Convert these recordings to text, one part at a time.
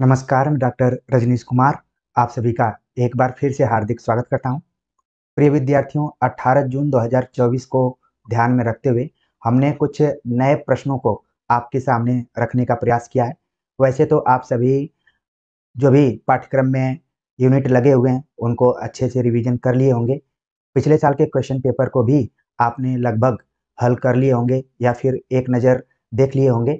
नमस्कार मैं डॉक्टर रजनीश कुमार आप सभी का एक बार फिर से हार्दिक स्वागत करता हूं प्रिय विद्यार्थियों 18 जून 2024 को ध्यान में रखते हुए हमने कुछ नए प्रश्नों को आपके सामने रखने का प्रयास किया है वैसे तो आप सभी जो भी पाठ्यक्रम में यूनिट लगे हुए हैं उनको अच्छे से रिविजन कर लिए होंगे पिछले साल के क्वेश्चन पेपर को भी आपने लगभग हल कर लिए होंगे या फिर एक नज़र देख लिए होंगे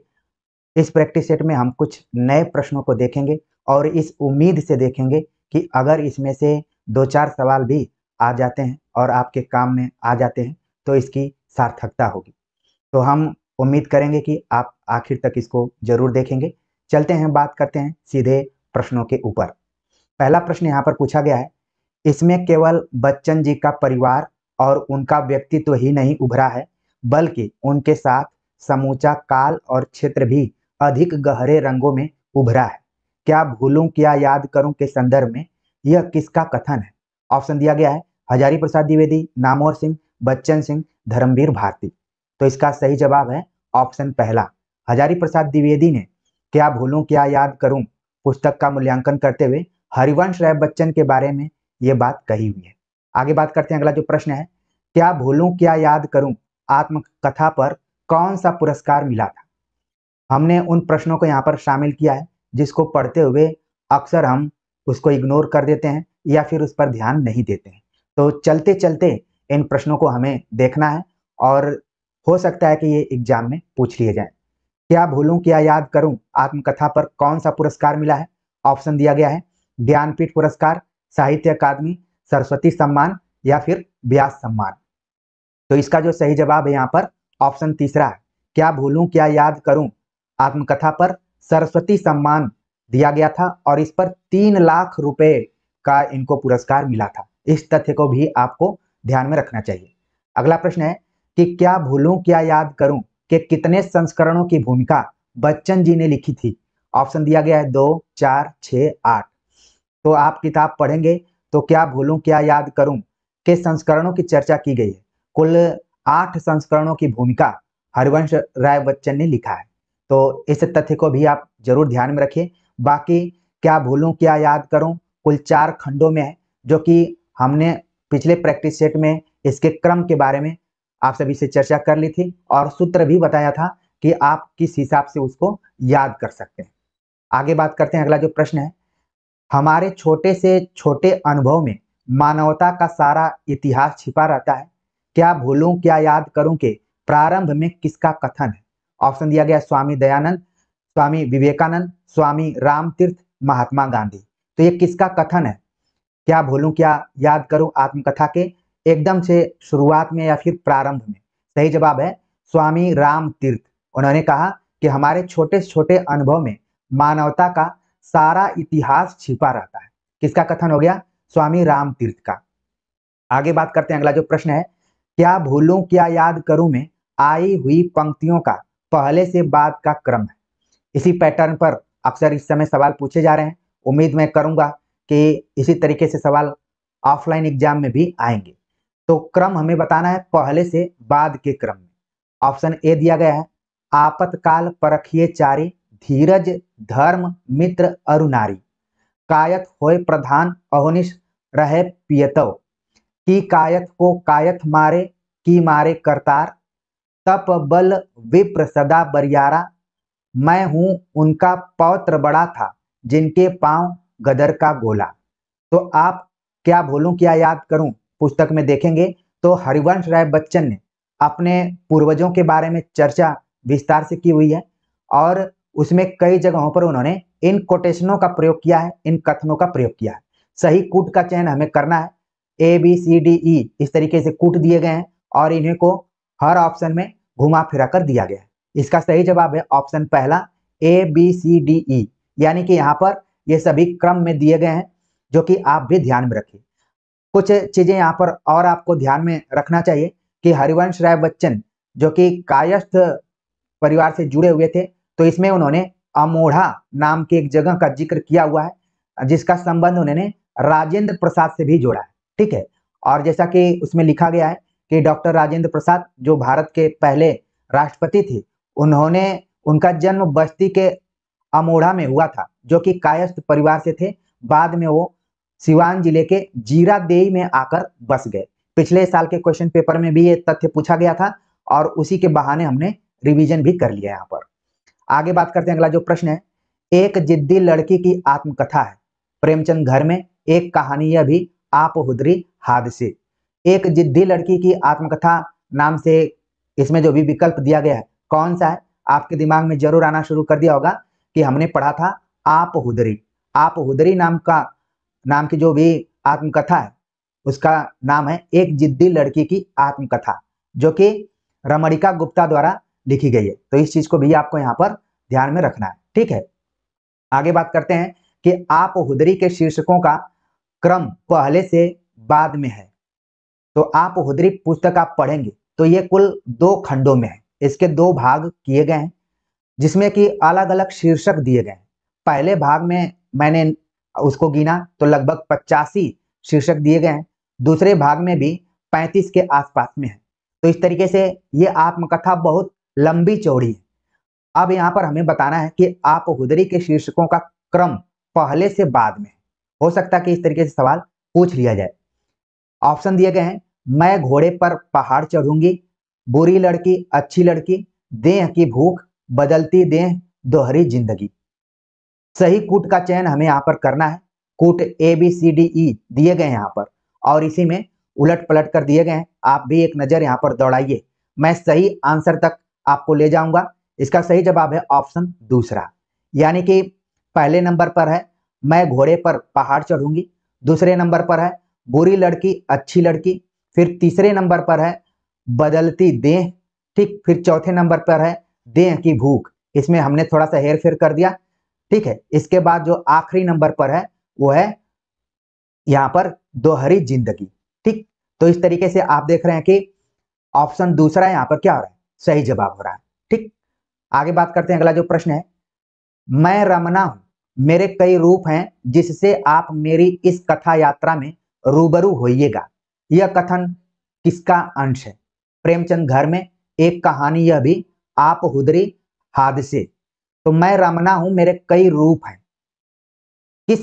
इस प्रैक्टिस सेट में हम कुछ नए प्रश्नों को देखेंगे और इस उम्मीद से देखेंगे कि अगर इसमें से दो चार सवाल भी आ जाते हैं और आपके काम में आ जाते हैं तो इसकी सार्थकता होगी तो हम उम्मीद करेंगे कि आप आखिर तक इसको जरूर देखेंगे चलते हैं बात करते हैं सीधे प्रश्नों के ऊपर पहला प्रश्न यहाँ पर पूछा गया है इसमें केवल बच्चन जी का परिवार और उनका व्यक्तित्व तो ही नहीं उभरा है बल्कि उनके साथ समूचा काल और क्षेत्र भी अधिक गहरे रंगों में उभरा है क्या भूलूं क्या याद करूं के संदर्भ में यह किसका कथन है ऑप्शन दिया गया है हजारी प्रसाद द्विवेदी नामोर सिंह बच्चन सिंह धर्मवीर भारती तो इसका सही जवाब है ऑप्शन पहला हजारी प्रसाद द्विवेदी ने क्या भूलूं क्या याद करूं पुस्तक का मूल्यांकन करते हुए हरिवंश राय बच्चन के बारे में ये बात कही हुई है आगे बात करते हैं अगला जो प्रश्न है क्या भूलूं क्या याद करूं आत्मकथा पर कौन सा पुरस्कार मिला था हमने उन प्रश्नों को यहाँ पर शामिल किया है जिसको पढ़ते हुए अक्सर हम उसको इग्नोर कर देते हैं या फिर उस पर ध्यान नहीं देते हैं तो चलते चलते इन प्रश्नों को हमें देखना है और हो सकता है कि ये एग्जाम में पूछ लिए जाए क्या भूलूं क्या याद करूं आत्मकथा पर कौन सा पुरस्कार मिला है ऑप्शन दिया गया है ज्ञानपीठ पुरस्कार साहित्य अकादमी सरस्वती सम्मान या फिर व्यास सम्मान तो इसका जो सही जवाब है यहाँ पर ऑप्शन तीसरा है क्या भूलूं क्या याद करूं आत्मकथा पर सरस्वती सम्मान दिया गया था और इस पर तीन लाख रुपए का इनको पुरस्कार मिला था इस तथ्य को भी आपको ध्यान में रखना चाहिए अगला प्रश्न है कि क्या भूलूं क्या याद करूं कि कितने संस्करणों की भूमिका बच्चन जी ने लिखी थी ऑप्शन दिया गया है दो चार छ आठ तो आप किताब पढ़ेंगे तो क्या भूलूं क्या याद करूं के संस्करणों की चर्चा की गई है कुल आठ संस्करणों की भूमिका हरिवंश राय बच्चन ने लिखा है तो इस तथ्य को भी आप जरूर ध्यान में रखिए बाकी क्या भूलूं क्या याद करूं कुल चार खंडों में है जो कि हमने पिछले प्रैक्टिस सेट में इसके क्रम के बारे में आप सभी से चर्चा कर ली थी और सूत्र भी बताया था कि आप किस हिसाब से उसको याद कर सकते हैं आगे बात करते हैं अगला जो प्रश्न है हमारे छोटे से छोटे अनुभव में मानवता का सारा इतिहास छिपा रहता है क्या भूलूं क्या याद करूं के प्रारंभ में किसका कथन है ऑप्शन दिया गया स्वामी दयानंद स्वामी विवेकानंद स्वामी रामतीर्थ महात्मा गांधी तो ये किसका कथन है क्या भूलू क्या याद करूं आत्मकथा के एकदम से शुरुआत में या फिर प्रारंभ में सही जवाब है स्वामी राम तीर्थ उन्होंने कहा कि हमारे छोटे छोटे अनुभव में मानवता का सारा इतिहास छिपा रहता है किसका कथन हो गया स्वामी राम तीर्थ का आगे बात करते हैं अगला जो प्रश्न है क्या भूलू क्या याद करूं मैं आई हुई पंक्तियों का पहले से बाद का क्रम है इसी पैटर्न पर अक्सर इस समय सवाल पूछे जा रहे हैं उम्मीद मैं करूंगा कि इसी तरीके से सवाल ऑफलाइन एग्जाम में भी आएंगे तो क्रम हमें बताना है पहले से बाद के क्रम में ऑप्शन ए दिया गया है आपतकाल परखिए चारी धीरज धर्म मित्र अरुणारी कायत होए प्रधान अहोनिश रहे पियतव की कायत को कायत मारे की मारे करतार तप बल विप्र सदा बरियारा मैं हूं उनका पौत्र बड़ा था जिनके पांव गदर का गोला तो आप क्या बोलू क्या याद करूं पुस्तक में देखेंगे तो हरिवंश राय बच्चन ने अपने पूर्वजों के बारे में चर्चा विस्तार से की हुई है और उसमें कई जगहों पर उन्होंने इन कोटेशनों का प्रयोग किया है इन कथनों का प्रयोग किया है सही कूट का चयन हमें करना है ए बी सी डी ई इस तरीके से कूट दिए गए हैं और इन्हें को हर ऑप्शन में घुमा फिरा कर दिया गया है इसका सही जवाब है ऑप्शन पहला ए बी सी डी ई यानी कि यहाँ पर ये सभी क्रम में दिए गए हैं जो कि आप भी ध्यान में रखिए कुछ चीज़ें यहाँ पर और आपको ध्यान में रखना चाहिए कि हरिवंश राय बच्चन जो कि कायस्थ परिवार से जुड़े हुए थे तो इसमें उन्होंने अमोढ़ा नाम की एक जगह का जिक्र किया हुआ है जिसका संबंध उन्होंने राजेंद्र प्रसाद से भी जोड़ा है ठीक है और जैसा कि उसमें लिखा गया है कि डॉक्टर राजेंद्र प्रसाद जो भारत के पहले राष्ट्रपति थे उन्होंने उनका जन्म बस्ती के अमोढ़ा में हुआ था जो कि कायस्थ परिवार से थे बाद में वो सिवान जिले के जीरा देई में आकर बस गए पिछले साल के क्वेश्चन पेपर में भी ये तथ्य पूछा गया था और उसी के बहाने हमने रिवीजन भी कर लिया यहाँ पर आगे बात करते हैं अगला जो प्रश्न है एक जिद्दी लड़की की आत्मकथा है प्रेमचंद घर में एक कहानी यह भी आप हादसे एक जिद्दी लड़की की आत्मकथा नाम से इसमें जो भी विकल्प दिया गया है कौन सा है आपके दिमाग में जरूर आना शुरू कर दिया होगा कि हमने पढ़ा था आप हुदरी आप हुदरी नाम का नाम की जो भी आत्मकथा है उसका नाम है एक जिद्दी लड़की की आत्मकथा जो कि रमणिका गुप्ता द्वारा लिखी गई है तो इस चीज को भी आपको यहाँ पर ध्यान में रखना है ठीक है आगे बात करते हैं कि आप हुदरी के शीर्षकों का क्रम पहले से बाद में है तो आप हुदरी पुस्तक आप पढ़ेंगे तो ये कुल दो खंडों में है इसके दो भाग किए गए हैं जिसमें कि अलग अलग शीर्षक दिए गए हैं पहले भाग में मैंने उसको गिना तो लगभग पचासी शीर्षक दिए गए हैं दूसरे भाग में भी पैंतीस के आसपास में है तो इस तरीके से ये आत्मकथा बहुत लंबी चौड़ी है अब यहाँ पर हमें बताना है कि आप हुदरी के शीर्षकों का क्रम पहले से बाद में हो सकता है कि इस तरीके से सवाल पूछ लिया जाए ऑप्शन दिए गए हैं मैं घोड़े पर पहाड़ चढ़ूंगी बुरी लड़की अच्छी लड़की देह की भूख बदलती देह दोहरी जिंदगी सही कूट का चयन हमें यहाँ पर करना है कूट ए बी सी डी ई दिए गए यहाँ पर और इसी में उलट पलट कर दिए गए हैं आप भी एक नज़र यहाँ पर दौड़ाइए मैं सही आंसर तक आपको ले जाऊंगा इसका सही जवाब है ऑप्शन दूसरा यानी कि पहले नंबर पर है मैं घोड़े पर पहाड़ चढ़ूंगी दूसरे नंबर पर है बुरी लड़की अच्छी लड़की फिर तीसरे नंबर पर है बदलती देह ठीक फिर चौथे नंबर पर है देह की भूख इसमें हमने थोड़ा सा हेर फेर कर दिया ठीक है इसके बाद जो आखिरी नंबर पर है वो है यहाँ पर दोहरी जिंदगी ठीक तो इस तरीके से आप देख रहे हैं कि ऑप्शन दूसरा यहाँ पर क्या हो रहा है सही जवाब हो रहा है ठीक आगे बात करते हैं अगला जो प्रश्न है मैं रमना हूं मेरे कई रूप हैं जिससे आप मेरी इस कथा यात्रा में रूबरू होइएगा यह कथन किसका अंश है प्रेमचंद घर में एक कहानी यह भी आप हुदरी हादसे तो मैं रमना हूं मेरे कई रूप हैं किस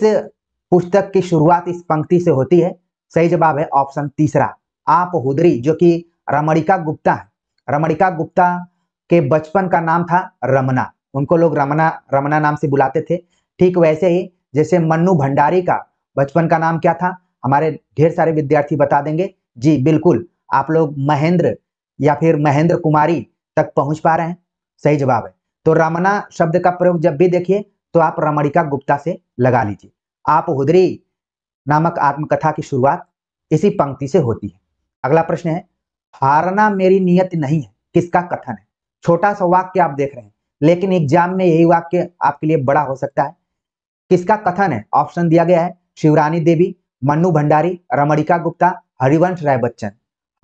पुस्तक की शुरुआत इस पंक्ति से होती है सही जवाब है ऑप्शन तीसरा आप हुदरी जो कि रमणिका गुप्ता है रमणिका गुप्ता के बचपन का नाम था रमना उनको लोग रमना रमना नाम से बुलाते थे ठीक वैसे ही जैसे मन्नू भंडारी का बचपन का नाम क्या था हमारे ढेर सारे विद्यार्थी बता देंगे जी बिल्कुल आप लोग महेंद्र या फिर महेंद्र कुमारी तक पहुंच पा रहे हैं सही जवाब है तो रमना शब्द का प्रयोग जब भी देखिए तो आप रमणिका गुप्ता से लगा लीजिए आप हुदरी नामक आत्मकथा की शुरुआत इसी पंक्ति से होती है अगला प्रश्न है हारना मेरी नियत नहीं है किसका कथन है छोटा सा वाक्य आप देख रहे हैं लेकिन एग्जाम में यही वाक्य आपके लिए बड़ा हो सकता है किसका कथन है ऑप्शन दिया गया है शिवरानी देवी मन्नू भंडारी रमणिका गुप्ता हरिवंश राय बच्चन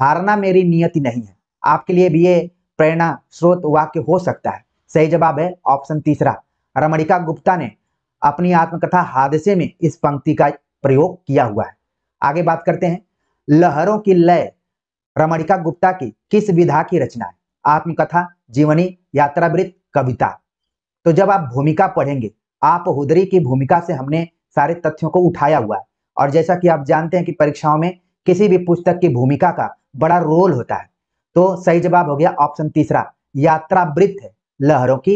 हारना मेरी नियति नहीं है आपके लिए भी ये प्रेरणा स्रोत वाक्य हो सकता है सही जवाब है ऑप्शन तीसरा रमणिका गुप्ता ने अपनी आत्मकथा हादसे में इस पंक्ति का प्रयोग किया हुआ है आगे बात करते हैं लहरों की लय रमणिका गुप्ता की किस विधा की रचना है आत्मकथा जीवनी यात्रावृत्त कविता तो जब आप भूमिका पढ़ेंगे आप हुदरी की भूमिका से हमने सारे तथ्यों को उठाया हुआ है और जैसा कि आप जानते हैं कि परीक्षाओं में किसी भी पुस्तक की भूमिका का बड़ा रोल होता है तो सही जवाब हो गया ऑप्शन तीसरा यात्रा वृत्त लहरों की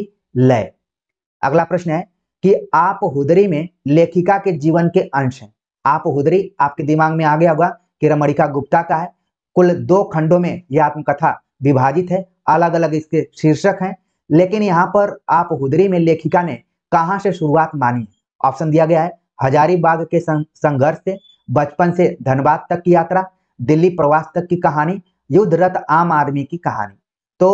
लय अगला प्रश्न है कि आप हुदरी में लेखिका के जीवन के अंश हैं आप हुदरी आपके दिमाग में आ गया होगा कि रमणिका गुप्ता का है कुल दो खंडों में यह आत्मकथा विभाजित है अलग अलग इसके शीर्षक हैं लेकिन यहाँ पर आप हुदरी में लेखिका ने कहा से शुरुआत मानी ऑप्शन दिया गया है हजारीबाग के संघर्ष से बचपन से धनबाद तक की यात्रा दिल्ली प्रवास तक की कहानी युद्धरत आम आदमी की कहानी तो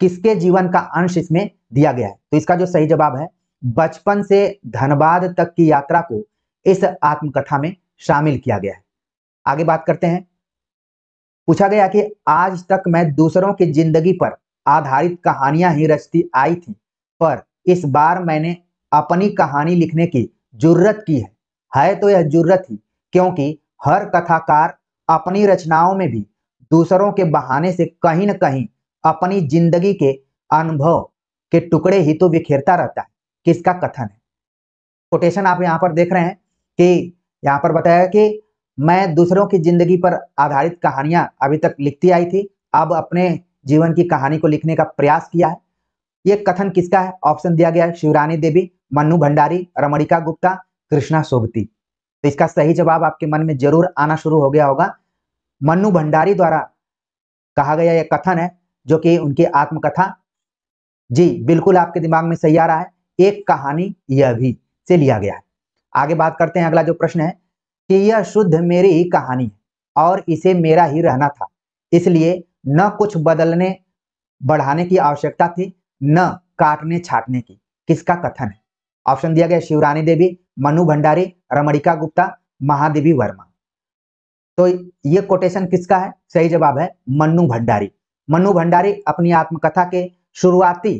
किसके जीवन का अंश इसमें दिया गया है तो इसका जो सही जवाब है बचपन से धनबाद तक की यात्रा को इस आत्मकथा में शामिल किया गया है आगे बात करते हैं पूछा गया कि आज तक मैं दूसरों की जिंदगी पर आधारित कहानियां ही रचती आई थी पर इस बार मैंने अपनी कहानी लिखने की जुर्रत की है है तो यह जुर्रत ही क्योंकि हर कथाकार अपनी रचनाओं में भी दूसरों के बहाने से कहीं न कहीं अपनी जिंदगी के अनुभव के टुकड़े ही तो बिखेरता रहता है किसका कथन है कोटेशन आप यहाँ पर देख रहे हैं कि यहाँ पर बताया कि मैं दूसरों की जिंदगी पर आधारित कहानियां अभी तक लिखती आई थी अब अपने जीवन की कहानी को लिखने का प्रयास किया है ये कथन किसका है ऑप्शन दिया गया है शिवरानी देवी मन्नू भंडारी रमणिका गुप्ता कृष्णा सोबती तो इसका सही जवाब आपके मन में जरूर आना शुरू हो गया होगा मन्नू भंडारी द्वारा कहा गया यह कथन है जो कि उनकी आत्मकथा जी बिल्कुल आपके दिमाग में सही आ रहा है एक कहानी यह भी से लिया गया है आगे बात करते हैं अगला जो प्रश्न है कि यह शुद्ध मेरी ही कहानी है और इसे मेरा ही रहना था इसलिए न कुछ बदलने बढ़ाने की आवश्यकता थी न काटने छाटने की किसका कथन है ऑप्शन दिया गया शिवरानी देवी मनु भंडारी रमणिका गुप्ता महादेवी वर्मा तो ये कोटेशन किसका है सही जवाब है मनु भंडारी मनु भंडारी अपनी आत्मकथा के शुरुआती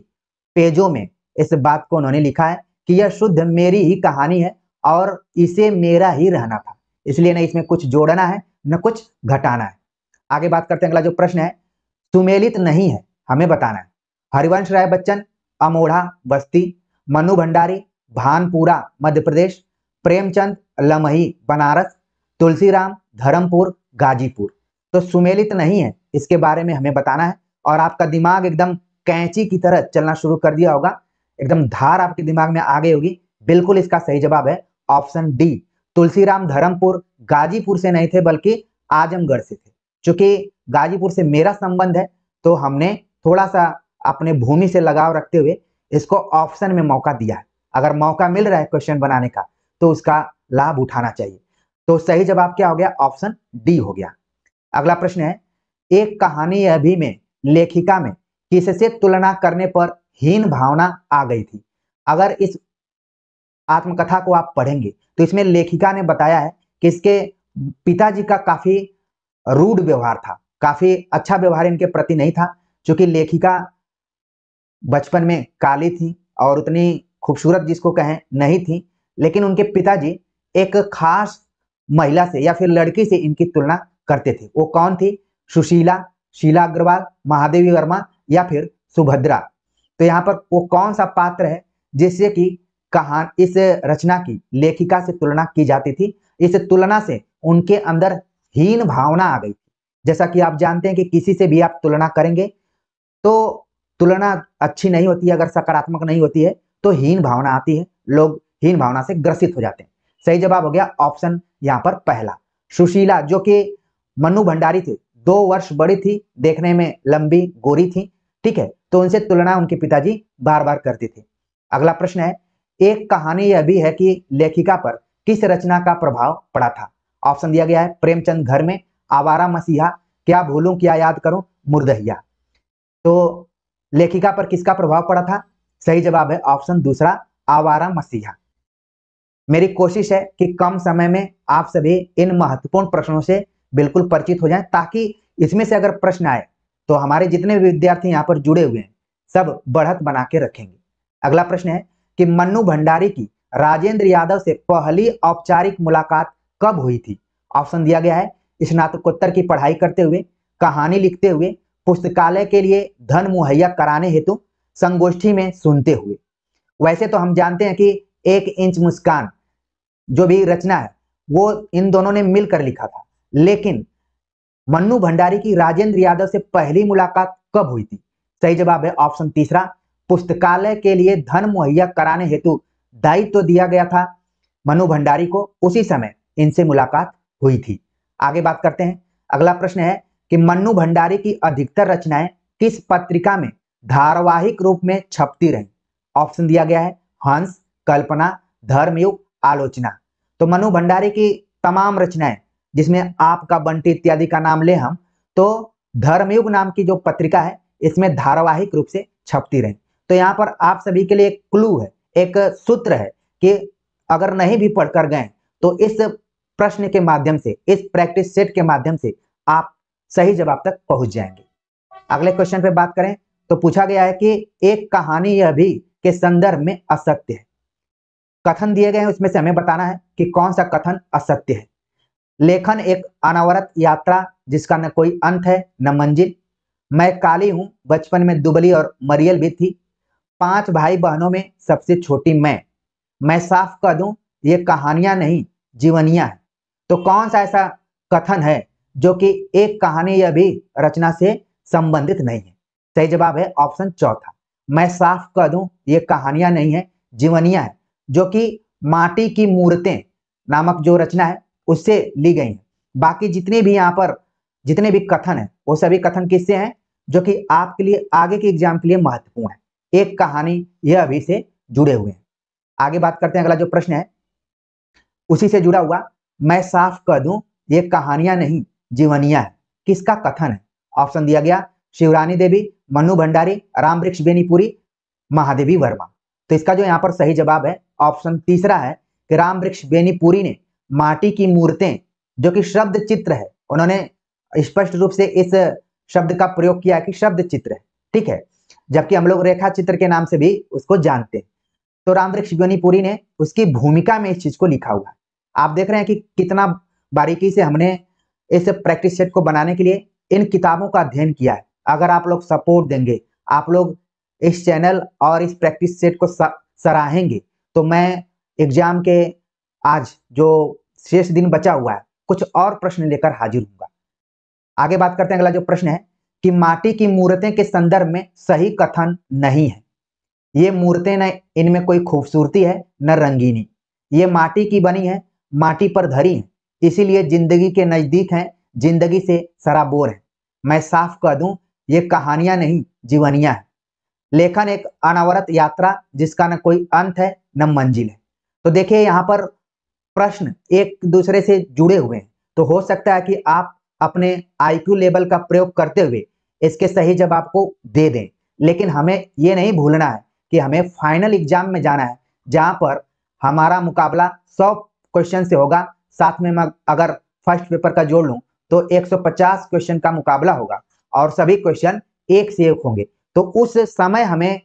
पेजों में इस बात को उन्होंने लिखा है कि यह शुद्ध मेरी ही कहानी है और इसे मेरा ही रहना था इसलिए न इसमें कुछ जोड़ना है न कुछ घटाना है आगे बात करते हैं अगला जो प्रश्न है सुमेलित नहीं है हमें बताना है हरिवंश राय बच्चन अमोढ़ा बस्ती मनु भंडारी भानपुरा मध्य प्रदेश प्रेमचंद लमही बनारस तुलसीराम धर्मपुर गाजीपुर तो सुमेलित नहीं है इसके बारे में हमें बताना है और आपका दिमाग एकदम कैंची की तरह चलना शुरू कर दिया होगा एकदम धार आपके दिमाग में आ गई होगी बिल्कुल इसका सही जवाब है ऑप्शन डी तुलसीराम धर्मपुर गाजीपुर से नहीं थे बल्कि आजमगढ़ से थे चूंकि गाजीपुर से मेरा संबंध है तो हमने थोड़ा सा अपने भूमि से लगाव रखते हुए इसको ऑप्शन में मौका दिया है अगर मौका मिल रहा है क्वेश्चन बनाने का तो उसका लाभ उठाना चाहिए तो सही जवाब क्या हो गया ऑप्शन डी हो गया अगला प्रश्न है एक कहानी अभी में लेखिका में किससे तुलना करने पर हीन भावना आ गई थी अगर इस आत्मकथा को आप पढ़ेंगे तो इसमें लेखिका ने बताया है कि इसके पिताजी का काफी रूड व्यवहार था काफी अच्छा व्यवहार इनके प्रति नहीं था क्योंकि लेखिका बचपन में काली थी और उतनी खूबसूरत जिसको कहें नहीं थी लेकिन उनके पिताजी एक खास महिला से या फिर लड़की से इनकी तुलना करते थे वो कौन थी सुशीला शीला अग्रवाल महादेवी वर्मा या फिर सुभद्रा तो यहाँ पर वो कौन सा पात्र है जिससे कि कहान इस रचना की लेखिका से तुलना की जाती थी इस तुलना से उनके अंदर हीन भावना आ गई जैसा कि आप जानते हैं कि किसी से भी आप तुलना करेंगे तो तुलना अच्छी नहीं होती अगर सकारात्मक नहीं होती है तो हीन भावना आती है लोग हीन भावना से ग्रसित हो जाते हैं सही जवाब हो गया ऑप्शन यहाँ पर पहला सुशीला जो कि मनु भंडारी थी दो वर्ष बड़ी थी देखने में लंबी गोरी थी ठीक है तो उनसे तुलना उनके पिताजी बार बार करती थी अगला प्रश्न है एक कहानी यह भी है कि लेखिका पर किस रचना का प्रभाव पड़ा था ऑप्शन दिया गया है प्रेमचंद घर में आवारा मसीहा क्या भूलूं क्या याद करूं मुर्दहिया तो लेखिका पर किसका प्रभाव पड़ा था सही जवाब है ऑप्शन दूसरा आवारा मसीहा मेरी कोशिश है कि कम समय में आप सभी इन महत्वपूर्ण प्रश्नों से बिल्कुल परिचित हो जाएं ताकि इसमें से अगर प्रश्न आए तो हमारे जितने भी विद्यार्थी यहाँ पर जुड़े हुए हैं सब बढ़त बना के रखेंगे अगला प्रश्न है कि मन्नू भंडारी की राजेंद्र यादव से पहली औपचारिक मुलाकात कब हुई थी ऑप्शन दिया गया है स्नातकोत्तर की पढ़ाई करते हुए कहानी लिखते हुए पुस्तकालय के लिए धन मुहैया कराने हेतु संगोष्ठी में सुनते हुए वैसे तो हम जानते हैं कि एक इंच मुस्कान जो भी रचना है वो इन दोनों ने मिलकर लिखा था लेकिन मन्नू भंडारी की राजेंद्र यादव से पहली मुलाकात कब हुई थी सही जवाब है ऑप्शन तीसरा पुस्तकालय के लिए धन मुहैया कराने हेतु दायित्व तो दिया गया था मनु भंडारी को उसी समय इनसे मुलाकात हुई थी आगे बात करते हैं अगला प्रश्न है कि मन्नू भंडारी की अधिकतर रचनाएं किस पत्रिका में धारावाहिक रूप में छपती रही ऑप्शन दिया गया है हंस कल्पना धर्मयुग आलोचना तो मनु भंडारी की तमाम रचनाएं जिसमें आपका बंटी इत्यादि का नाम ले हम तो धर्मयुग नाम की जो पत्रिका है इसमें धारावाहिक रूप से छपती रही तो यहाँ पर आप सभी के लिए एक क्लू है एक सूत्र है कि अगर नहीं भी पढ़कर गए तो इस प्रश्न के माध्यम से इस प्रैक्टिस सेट के माध्यम से आप सही जवाब तक पहुंच जाएंगे अगले क्वेश्चन पे बात करें तो पूछा गया है कि एक कहानी यह भी के संदर्भ में असत्य है कथन दिए गए हैं उसमें से हमें बताना है कि कौन सा कथन असत्य है लेखन एक अनावरत यात्रा जिसका न कोई अंत है न मंजिल मैं काली हूं बचपन में दुबली और मरियल भी थी पांच भाई बहनों में सबसे छोटी मैं मैं साफ कह दूं ये कहानियां नहीं जीवनियां है तो कौन सा ऐसा कथन है जो कि एक कहानी या भी रचना से संबंधित नहीं है सही जवाब है ऑप्शन चौथा मैं साफ कह दूं ये कहानियां नहीं है जीवनियां है जो कि माटी की मूर्तें नामक जो रचना है उससे ली गई है बाकी जितने भी यहाँ पर जितने भी कथन है वो सभी कथन किससे हैं जो कि आपके लिए आगे के एग्जाम के लिए महत्वपूर्ण है एक कहानी यह अभी से जुड़े हुए हैं आगे बात करते हैं अगला जो प्रश्न है उसी से जुड़ा हुआ मैं साफ कह दूं ये कहानियां नहीं जीवनियां है किसका कथन है ऑप्शन दिया गया शिवरानी देवी मनु भंडारी राम वृक्ष बेनीपुरी महादेवी वर्मा तो इसका जो यहाँ पर सही जवाब है ऑप्शन तीसरा है कि राम वृक्ष बेनीपुरी ने माटी की मूर्तें जो कि शब्द चित्र है उन्होंने स्पष्ट रूप से इस शब्द का प्रयोग किया कि शब्द चित्र है ठीक है जबकि हम लोग रेखा चित्र के नाम से भी उसको जानते हैं तो वृक्ष बेनीपुरी ने उसकी भूमिका में इस चीज को लिखा हुआ आप देख रहे हैं कि कितना बारीकी से हमने इस प्रैक्टिस सेट को बनाने के लिए इन किताबों का अध्ययन किया है अगर आप लोग सपोर्ट देंगे आप लोग इस चैनल और इस प्रैक्टिस सेट को सराहेंगे तो मैं एग्जाम के आज जो शेष दिन बचा हुआ है कुछ और प्रश्न लेकर हाजिर हूँ आगे बात करते हैं अगला जो प्रश्न है कि माटी की मूर्तें के संदर्भ में सही कथन नहीं है ये मूर्तें न इनमें कोई खूबसूरती है न रंगीनी ये माटी की बनी है माटी पर धरी है इसीलिए जिंदगी के नज़दीक हैं जिंदगी से सराबोर है मैं साफ कह दूं ये कहानियां नहीं जीवनियां है लेखन एक अनावरत यात्रा जिसका न कोई अंत है न मंजिल है तो देखिए यहाँ पर प्रश्न एक दूसरे से जुड़े हुए हैं तो हो सकता है कि आप अपने आईक्यू लेवल का प्रयोग करते हुए इसके सही जब आपको दे दें लेकिन हमें ये नहीं भूलना है कि हमें फाइनल एग्जाम में जाना है जहां पर हमारा मुकाबला सौ क्वेश्चन से होगा साथ में मैं अगर फर्स्ट पेपर का जोड़ लूँ तो 150 क्वेश्चन का मुकाबला होगा और सभी क्वेश्चन एक से एक होंगे तो उस समय हमें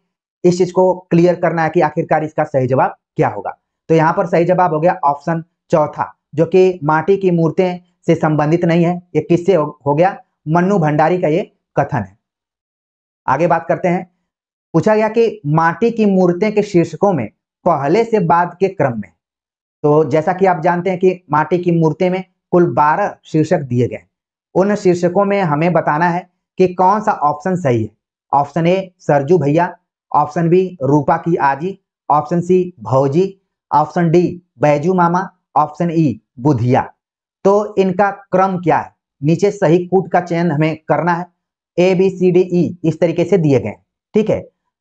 इस चीज को क्लियर करना है कि आखिरकार इसका सही जवाब क्या होगा तो यहाँ पर सही जवाब हो गया ऑप्शन चौथा जो कि माटी की मूर्तें से संबंधित नहीं है ये किससे हो, गया मनु भंडारी का ये कथन है आगे बात करते हैं पूछा गया कि माटी की मूर्तें के शीर्षकों में पहले से बाद के क्रम में तो जैसा कि आप जानते हैं कि माटी की मूर्तें में कुल बारह शीर्षक दिए गए उन शीर्षकों में हमें बताना है कि कौन सा ऑप्शन सही है ऑप्शन ए सरजू भैया ऑप्शन बी रूपा की आजी ऑप्शन सी भौजी ऑप्शन डी बैजू मामा ऑप्शन ई बुधिया तो इनका क्रम क्या है नीचे सही कूट का चयन हमें करना है ए बी सी डी ई इस तरीके से दिए गए ठीक है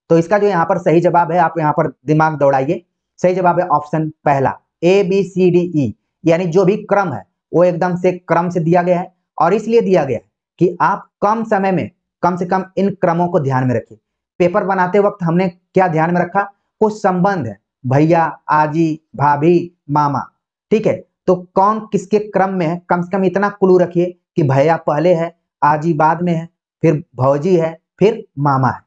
तो इसका जो यहाँ पर सही जवाब है आप यहाँ पर दिमाग दौड़ाइए सही जवाब है ऑप्शन पहला ए बी सी डी ई यानी जो भी क्रम है वो एकदम से क्रम से दिया गया है और इसलिए दिया गया है कि आप कम समय में कम से कम इन क्रमों को ध्यान में रखिए पेपर बनाते वक्त हमने क्या ध्यान में रखा कुछ संबंध है भैया आजी भाभी मामा ठीक है तो कौन किसके क्रम में है कम से कम इतना क्लू रखिए कि भैया पहले है आजी बाद में है फिर भौजी है फिर मामा है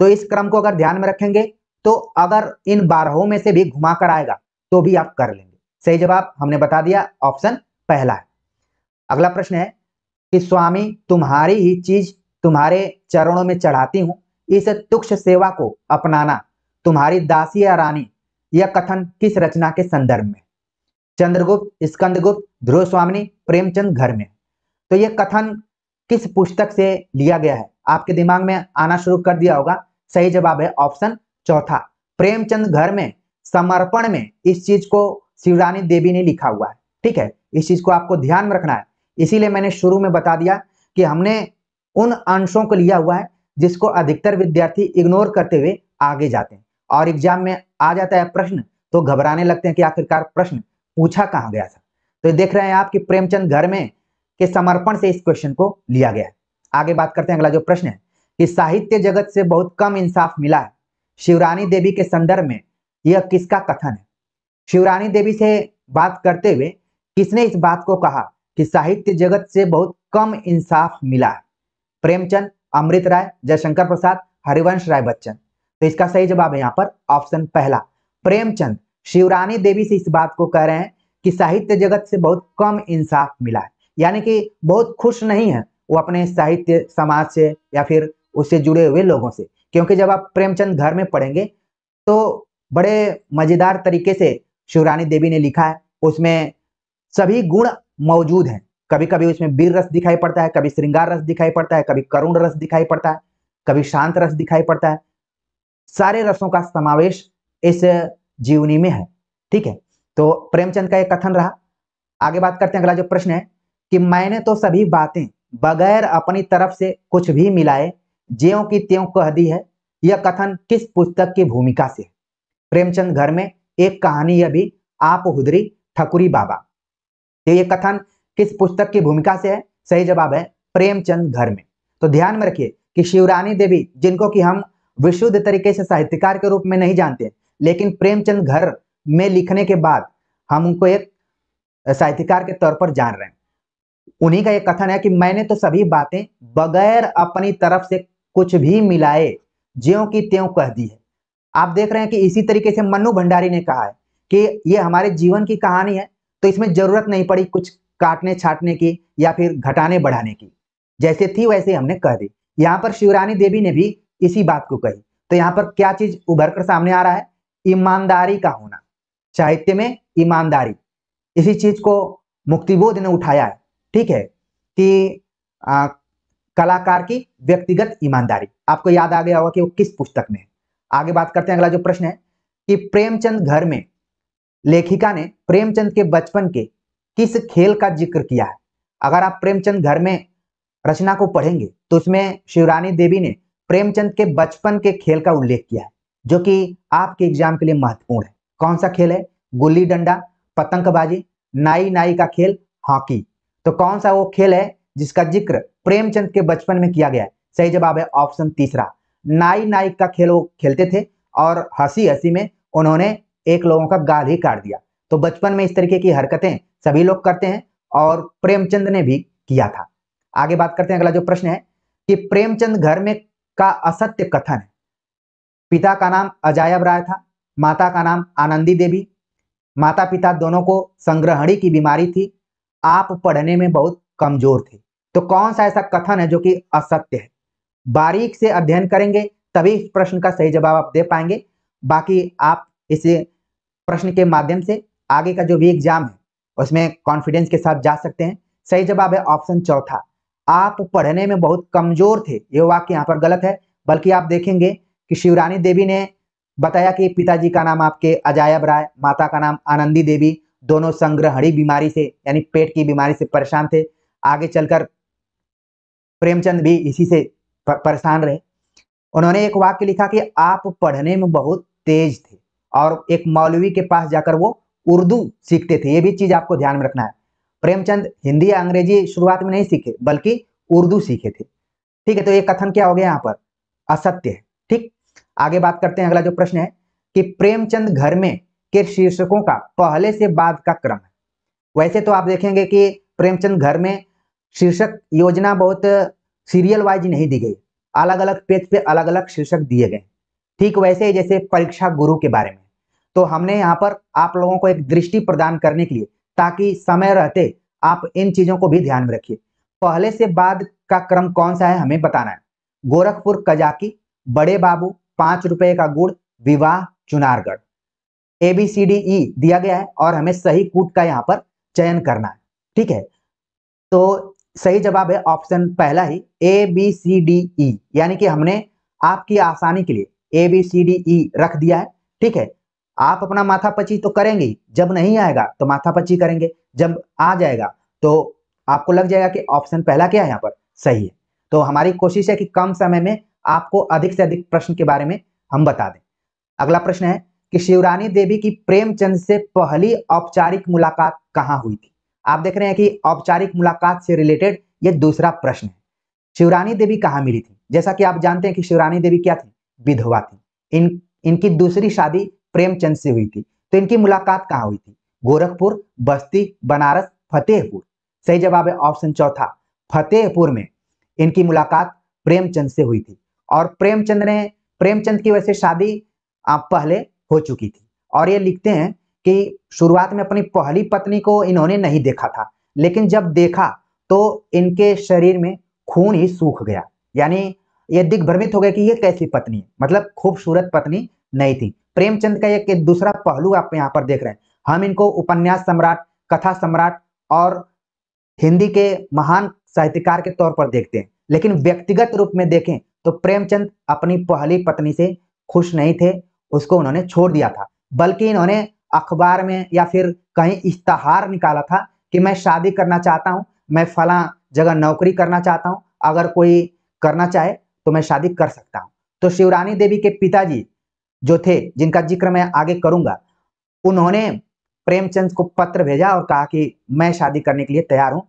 तो इस क्रम को अगर ध्यान में रखेंगे तो अगर इन बारहों में से भी घुमा कर आएगा तो भी आप कर लेंगे सही जवाब हमने बता दिया ऑप्शन पहला है अगला प्रश्न है कि स्वामी तुम्हारी ही चीज तुम्हारे चरणों में चढ़ाती हूँ इस तुक्ष सेवा को अपनाना तुम्हारी दासी या रानी यह कथन किस रचना के संदर्भ में चंद्रगुप्त स्कंदगुप्त ध्रुव स्वामी प्रेमचंद घर में तो यह कथन किस पुस्तक से लिया गया है आपके दिमाग में आना शुरू कर दिया होगा सही जवाब है ऑप्शन चौथा प्रेमचंद घर में समर्पण में इस चीज को शिवरानी देवी ने लिखा हुआ है ठीक है इस चीज को आपको ध्यान में रखना है इसीलिए मैंने शुरू में बता दिया कि हमने उन अंशों को लिया हुआ है जिसको अधिकतर विद्यार्थी इग्नोर करते हुए आगे जाते हैं और एग्जाम में आ जाता है प्रश्न तो घबराने लगते हैं कि आखिरकार प्रश्न पूछा कहाँ गया था तो देख रहे हैं आप कि प्रेमचंद घर में के समर्पण से इस क्वेश्चन को लिया गया है आगे बात करते हैं अगला जो प्रश्न है कि साहित्य जगत से बहुत कम इंसाफ मिला है शिवरानी देवी के संदर्भ में यह किसका कथन है शिवरानी देवी से बात करते हुए किसने इस बात को कहा कि साहित्य जगत से बहुत कम इंसाफ मिला प्रेमचंद अमृत राय जयशंकर प्रसाद हरिवंश राय बच्चन तो इसका सही जवाब है यहाँ पर ऑप्शन पहला प्रेमचंद शिवरानी देवी से इस बात को कह रहे हैं कि साहित्य जगत से बहुत कम इंसाफ मिला है यानी कि बहुत खुश नहीं है वो अपने साहित्य समाज से या फिर उससे जुड़े हुए लोगों से क्योंकि जब आप प्रेमचंद घर में पढ़ेंगे तो बड़े मजेदार तरीके से शिवरानी देवी ने लिखा है उसमें सभी गुण मौजूद है कभी कभी उसमें बीर रस दिखाई पड़ता है कभी श्रृंगार रस दिखाई पड़ता है कभी करुण रस दिखाई पड़ता है कभी शांत रस दिखाई पड़ता है सारे रसों का समावेश इस जीवनी में है ठीक है तो प्रेमचंद का एक कथन रहा आगे बात करते हैं अगला जो प्रश्न है कि मैंने तो सभी बातें बगैर अपनी तरफ से कुछ भी मिलाए ज्यो की त्यों कह दी है यह कथन किस पुस्तक की भूमिका से प्रेमचंद घर में एक कहानी यह भी आप हुदरी ठकुरी बाबा तो ये कथन किस पुस्तक की भूमिका से है सही जवाब है प्रेमचंद घर में तो ध्यान में रखिए कि शिवरानी देवी जिनको कि हम विशुद्ध तरीके से साहित्यकार के रूप में नहीं जानते लेकिन प्रेमचंद घर में लिखने के बाद हम उनको एक साहित्यकार के तौर पर जान रहे हैं उन्हीं का एक कथन है कि मैंने तो सभी बातें बगैर अपनी तरफ से कुछ भी मिलाए ज्यो की त्यों कह दी है आप देख रहे हैं कि इसी तरीके से मनु भंडारी ने कहा है कि ये हमारे जीवन की कहानी है तो इसमें जरूरत नहीं पड़ी कुछ काटने छाटने की या फिर घटाने बढ़ाने की जैसे थी वैसे हमने कह दी यहाँ पर शिवरानी देवी ने भी इसी बात को कही तो यहाँ पर क्या चीज उभर कर सामने आ रहा है ईमानदारी का होना साहित्य में ईमानदारी इसी चीज को मुक्तिबोध ने उठाया है ठीक है कि आ, कलाकार की व्यक्तिगत ईमानदारी आपको याद आ गया होगा कि वो किस पुस्तक में है आगे बात करते हैं अगला जो प्रश्न है कि प्रेमचंद घर में लेखिका ने प्रेमचंद के बचपन के किस खेल का जिक्र किया है अगर आप प्रेमचंद घर में रचना को पढ़ेंगे तो उसमें शिवरानी देवी ने प्रेमचंद के बचपन के खेल का उल्लेख किया है जो कि आपके एग्जाम के लिए महत्वपूर्ण है कौन सा खेल है गुल्ली डंडा पतंगबाजी नाई नाई का खेल हॉकी तो कौन सा वो खेल है जिसका जिक्र प्रेमचंद के बचपन में किया गया है सही जवाब है ऑप्शन तीसरा नाई नाई का खेल वो खेलते थे और हंसी हंसी में उन्होंने एक लोगों का गाल ही काट दिया तो बचपन में इस तरीके की हरकतें सभी लोग करते हैं और प्रेमचंद ने भी किया था आगे बात करते हैं अगला जो प्रश्न है कि प्रेमचंद घर में का असत्य कथन है पिता का नाम अजायब राय था माता का नाम आनंदी देवी माता पिता दोनों को संग्रहणी की बीमारी थी आप पढ़ने में बहुत कमजोर थे तो कौन सा ऐसा कथन है जो कि असत्य है बारीक से अध्ययन करेंगे तभी इस प्रश्न का सही जवाब आप दे पाएंगे बाकी आप इसे प्रश्न के माध्यम से आगे का जो भी एग्जाम है उसमें कॉन्फिडेंस के साथ जा सकते हैं सही जवाब है ऑप्शन चौथा आप पढ़ने में बहुत कमजोर थे ये वाक्य यहाँ पर गलत है बल्कि आप देखेंगे कि शिवरानी देवी ने बताया कि पिताजी का नाम आपके अजायब राय माता का नाम आनंदी देवी दोनों संग्रहणी बीमारी से यानी पेट की बीमारी से परेशान थे आगे चलकर प्रेमचंद भी इसी से परेशान रहे उन्होंने एक वाक्य लिखा कि आप पढ़ने में बहुत तेज और एक मौलवी के पास जाकर वो उर्दू सीखते थे ये भी चीज आपको ध्यान में रखना है प्रेमचंद हिंदी या अंग्रेजी शुरुआत में नहीं सीखे बल्कि उर्दू सीखे थे ठीक है तो ये कथन क्या हो गया यहाँ पर असत्य है ठीक आगे बात करते हैं अगला जो प्रश्न है कि प्रेमचंद घर में के शीर्षकों का पहले से बाद का क्रम है वैसे तो आप देखेंगे कि प्रेमचंद घर में शीर्षक योजना बहुत सीरियल वाइज नहीं दी गई अलग अलग पेज पे अलग अलग शीर्षक दिए गए ठीक वैसे ही जैसे परीक्षा गुरु के बारे में तो हमने यहाँ पर आप लोगों को एक दृष्टि प्रदान करने के लिए ताकि समय रहते आप इन चीजों को भी ध्यान में रखिए पहले से बाद का क्रम कौन सा है हमें बताना है गोरखपुर कजाकी बड़े बाबू पांच रुपए का गुड़ विवाह चुनारगढ़ ए सी डी ई दिया गया है और हमें सही कूट का यहाँ पर चयन करना है ठीक है तो सही जवाब है ऑप्शन पहला ही ए बी सी डी ई यानी कि हमने आपकी आसानी के लिए ए बी सी डी ई रख दिया है ठीक है आप अपना माथा पची तो करेंगे जब नहीं आएगा तो माथा पची करेंगे जब आ जाएगा तो आपको लग जाएगा कि ऑप्शन पहला क्या है यहाँ पर सही है तो हमारी कोशिश है कि कम समय में आपको अधिक से अधिक प्रश्न के बारे में हम बता दें अगला प्रश्न है कि शिवरानी देवी की प्रेमचंद से पहली औपचारिक मुलाकात कहाँ हुई थी आप देख रहे हैं कि औपचारिक मुलाकात से रिलेटेड ये दूसरा प्रश्न है शिवरानी देवी कहाँ मिली थी जैसा कि आप जानते हैं कि शिवरानी देवी क्या थी विधवा थी इन इनकी दूसरी शादी प्रेमचंद से हुई थी तो इनकी मुलाकात कहाँ हुई थी गोरखपुर बस्ती बनारस फतेहपुर सही जवाब है ऑप्शन चौथा फतेहपुर में इनकी मुलाकात प्रेमचंद से हुई थी और प्रेमचंद ने प्रेमचंद की वैसे शादी पहले हो चुकी थी और ये लिखते हैं कि शुरुआत में अपनी पहली पत्नी को इन्होंने नहीं देखा था लेकिन जब देखा तो इनके शरीर में खून ही सूख गया यानी ये दिग्भ्रमित हो गया कि ये कैसी पत्नी है मतलब खूबसूरत पत्नी नहीं थी प्रेमचंद का एक दूसरा पहलू आप यहाँ पर देख रहे हैं हम इनको उपन्यास सम्राट कथा सम्राट और हिंदी के महान साहित्यकार के तौर पर देखते हैं लेकिन व्यक्तिगत रूप में देखें तो प्रेमचंद अपनी पहली पत्नी से खुश नहीं थे उसको उन्होंने छोड़ दिया था बल्कि इन्होंने अखबार में या फिर कहीं इश्तहार निकाला था कि मैं शादी करना चाहता हूँ मैं फला जगह नौकरी करना चाहता हूँ अगर कोई करना चाहे तो मैं शादी कर सकता हूँ तो शिवरानी देवी के पिताजी जो थे जिनका जिक्र मैं आगे करूंगा उन्होंने प्रेमचंद को पत्र भेजा और कहा कि मैं शादी करने के लिए तैयार हूँ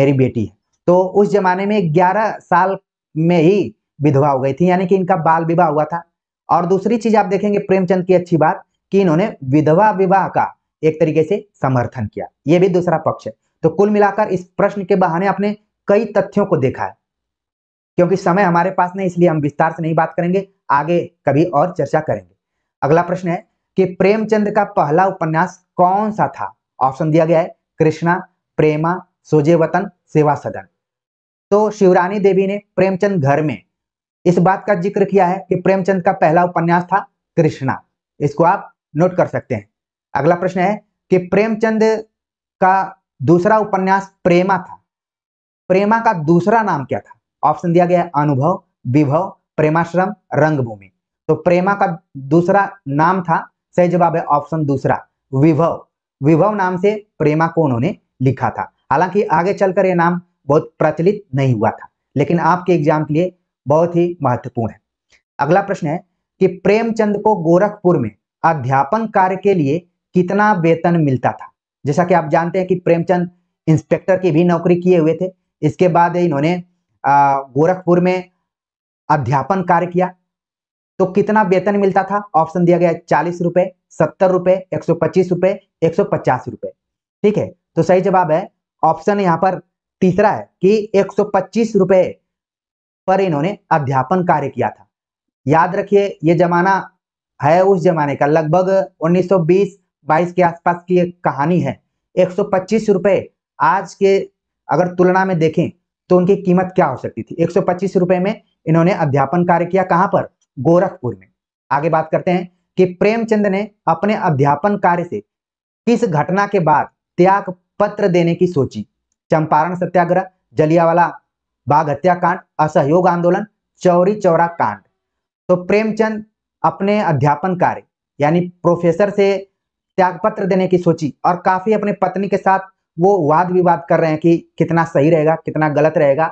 मेरी बेटी है तो उस जमाने में ग्यारह साल में ही विधवा हो गई थी यानी कि इनका बाल विवाह हुआ था और दूसरी चीज आप देखेंगे प्रेमचंद की अच्छी बात कि इन्होंने विधवा विवाह का एक तरीके से समर्थन किया यह भी दूसरा पक्ष है तो कुल मिलाकर इस प्रश्न के बहाने आपने कई तथ्यों को देखा है क्योंकि समय हमारे पास नहीं इसलिए हम विस्तार से नहीं बात करेंगे आगे कभी और चर्चा करेंगे अगला प्रश्न है कि प्रेमचंद का पहला उपन्यास कौन सा था ऑप्शन दिया गया है कृष्णा प्रेमा सोजे वतन सेवा सदन तो शिवरानी देवी ने प्रेमचंद घर में इस बात का जिक्र किया है कि प्रेमचंद का पहला उपन्यास था कृष्णा इसको आप नोट कर सकते हैं अगला प्रश्न है कि प्रेमचंद का दूसरा उपन्यास प्रेमा था प्रेमा का दूसरा नाम क्या था ऑप्शन दिया गया है अनुभव विभव प्रेमाश्रम रंगभूमि तो प्रेमा का दूसरा नाम था सही जवाब है ऑप्शन दूसरा विभव विभव नाम से प्रेमा को उन्होंने लिखा था हालांकि आगे चलकर यह नाम बहुत प्रचलित नहीं हुआ था लेकिन आपके एग्जाम के लिए बहुत ही महत्वपूर्ण है अगला प्रश्न है कि प्रेमचंद को गोरखपुर में अध्यापन कार्य के लिए कितना वेतन मिलता था जैसा कि आप जानते हैं कि प्रेमचंद इंस्पेक्टर की भी नौकरी किए हुए थे इसके बाद इन्होंने गोरखपुर में अध्यापन कार्य किया तो कितना वेतन मिलता था ऑप्शन दिया गया चालीस रुपए सत्तर रुपए एक सौ पच्चीस रुपए एक सौ पचास रुपए ठीक है तो सही जवाब है ऑप्शन यहाँ पर तीसरा है कि एक सौ पच्चीस रुपए पर इन्होंने अध्यापन कार्य किया था याद रखिए ये जमाना है उस जमाने का लगभग 1920 22 के आसपास की एक कहानी है पच्चीस रुपए आज के अगर तुलना में देखें तो उनकी कीमत क्या हो सकती थी एक रुपए में इन्होंने अध्यापन कार्य किया कहां पर गोरखपुर में आगे बात करते हैं कि प्रेमचंद ने अपने अध्यापन कार्य से किस घटना के बाद त्याग पत्र देने की सोची चंपारण सत्याग्रह जलियावाला बाघ हत्याकांड असहयोग आंदोलन चौरी चौरा कांड तो प्रेमचंद अपने अध्यापन कार्य यानी प्रोफेसर से त्यागपत्र देने की सोची और काफी अपने पत्नी के साथ वो वाद विवाद कर रहे हैं कि कितना सही रहेगा कितना गलत रहेगा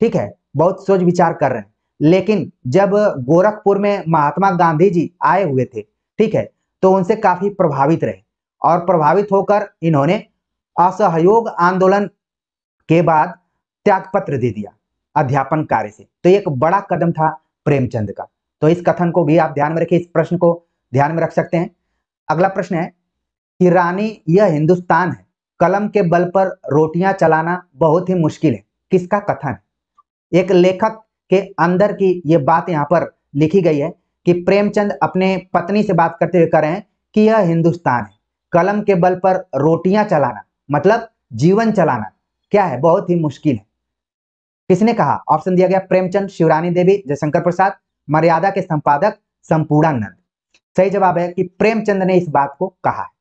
ठीक है बहुत सोच विचार कर रहे हैं लेकिन जब गोरखपुर में महात्मा गांधी जी आए हुए थे ठीक है तो उनसे काफी प्रभावित रहे और प्रभावित होकर इन्होंने असहयोग आंदोलन के बाद त्यागपत्र दे दिया अध्यापन कार्य से तो एक बड़ा कदम था प्रेमचंद का तो इस कथन को भी आप ध्यान में रखिए इस प्रश्न को ध्यान में रख सकते हैं अगला प्रश्न है कि रानी यह हिंदुस्तान है कलम के बल पर रोटियां चलाना बहुत ही मुश्किल है किसका कथन एक लेखक के अंदर की ये बात यहाँ पर लिखी गई है कि प्रेमचंद अपने पत्नी से बात करते हुए कह रहे हैं कि यह हिंदुस्तान है कलम के बल पर रोटियां चलाना मतलब जीवन चलाना क्या है बहुत ही मुश्किल है किसने कहा ऑप्शन दिया गया प्रेमचंद शिवरानी देवी जयशंकर प्रसाद मर्यादा के संपादक संपूर्णानंद सही जवाब है कि प्रेमचंद ने इस बात को कहा है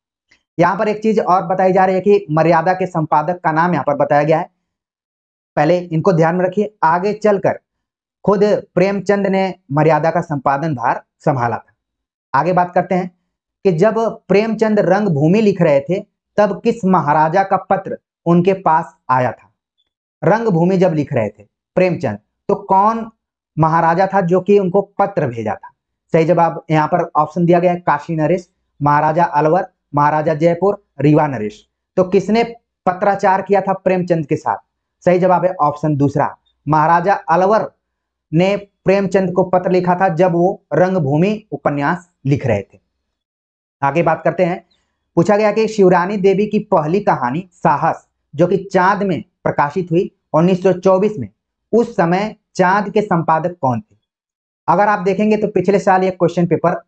यहां पर एक चीज और बताई जा रही है कि मर्यादा के संपादक का नाम यहाँ पर बताया गया है पहले इनको ध्यान में रखिए आगे चलकर खुद प्रेमचंद ने मर्यादा का संपादन भार संभाला था आगे बात करते हैं कि जब प्रेमचंद रंग भूमि लिख रहे थे तब किस महाराजा का पत्र उनके पास आया था रंग भूमि जब लिख रहे थे प्रेमचंद तो कौन महाराजा था जो कि उनको पत्र भेजा था सही जवाब यहाँ पर ऑप्शन दिया गया है काशी नरेश महाराजा अलवर महाराजा जयपुर रीवा नरेश तो किसने पत्राचार किया था प्रेमचंद के साथ सही जवाब है ऑप्शन दूसरा महाराजा अलवर ने प्रेमचंद को पत्र लिखा था जब वो रंगभूमि उपन्यास लिख रहे थे आगे बात करते हैं पूछा गया कि शिवरानी देवी की पहली कहानी साहस जो कि चांद में प्रकाशित हुई 1924 में उस समय चांद के संपादक कौन थे अगर आप देखेंगे तो पिछले साल यह क्वेश्चन पेपर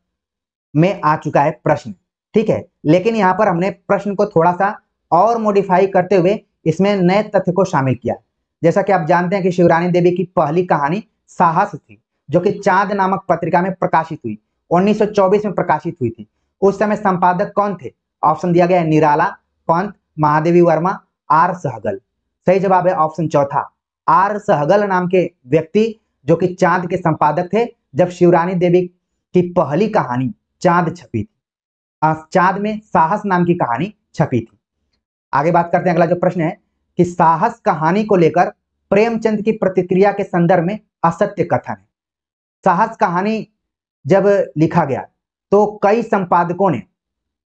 में आ चुका है प्रश्न ठीक है लेकिन यहाँ पर हमने प्रश्न को थोड़ा सा और मॉडिफाई करते हुए इसमें नए तथ्य को शामिल किया जैसा कि आप जानते हैं कि शिवरानी देवी की पहली कहानी साहस थी जो कि चांद नामक पत्रिका में प्रकाशित हुई 1924 में प्रकाशित हुई थी उस समय संपादक कौन थे ऑप्शन दिया गया है निराला पंत महादेवी वर्मा आर सहगल सही जवाब है ऑप्शन चौथा आर सहगल नाम के व्यक्ति जो कि चांद के संपादक थे जब शिवरानी देवी की पहली कहानी चांद छपी थी चांद में साहस नाम की कहानी छपी थी आगे बात करते हैं अगला जो प्रश्न है कि साहस कहानी को लेकर प्रेमचंद की प्रतिक्रिया के संदर्भ में असत्य कथन है साहस कहानी जब लिखा गया तो कई संपादकों ने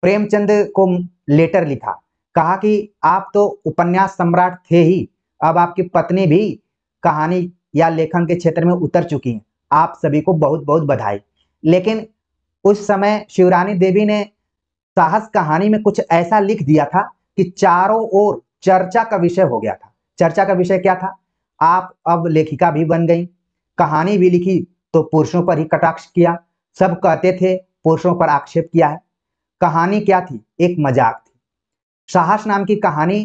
प्रेमचंद को लेटर लिखा कहा कि आप तो उपन्यास सम्राट थे ही अब आपकी पत्नी भी कहानी या लेखन के क्षेत्र में उतर चुकी हैं आप सभी को बहुत बहुत बधाई लेकिन उस समय शिवरानी देवी ने साहस कहानी में कुछ ऐसा लिख दिया था कि चारों ओर चर्चा का विषय हो गया था चर्चा का विषय क्या था आप अब लेखिका भी बन गई कहानी भी लिखी तो पुरुषों पर ही कटाक्ष किया सब कहते थे पुरुषों पर आक्षेप किया है कहानी क्या थी एक मजाक थी साहस नाम की कहानी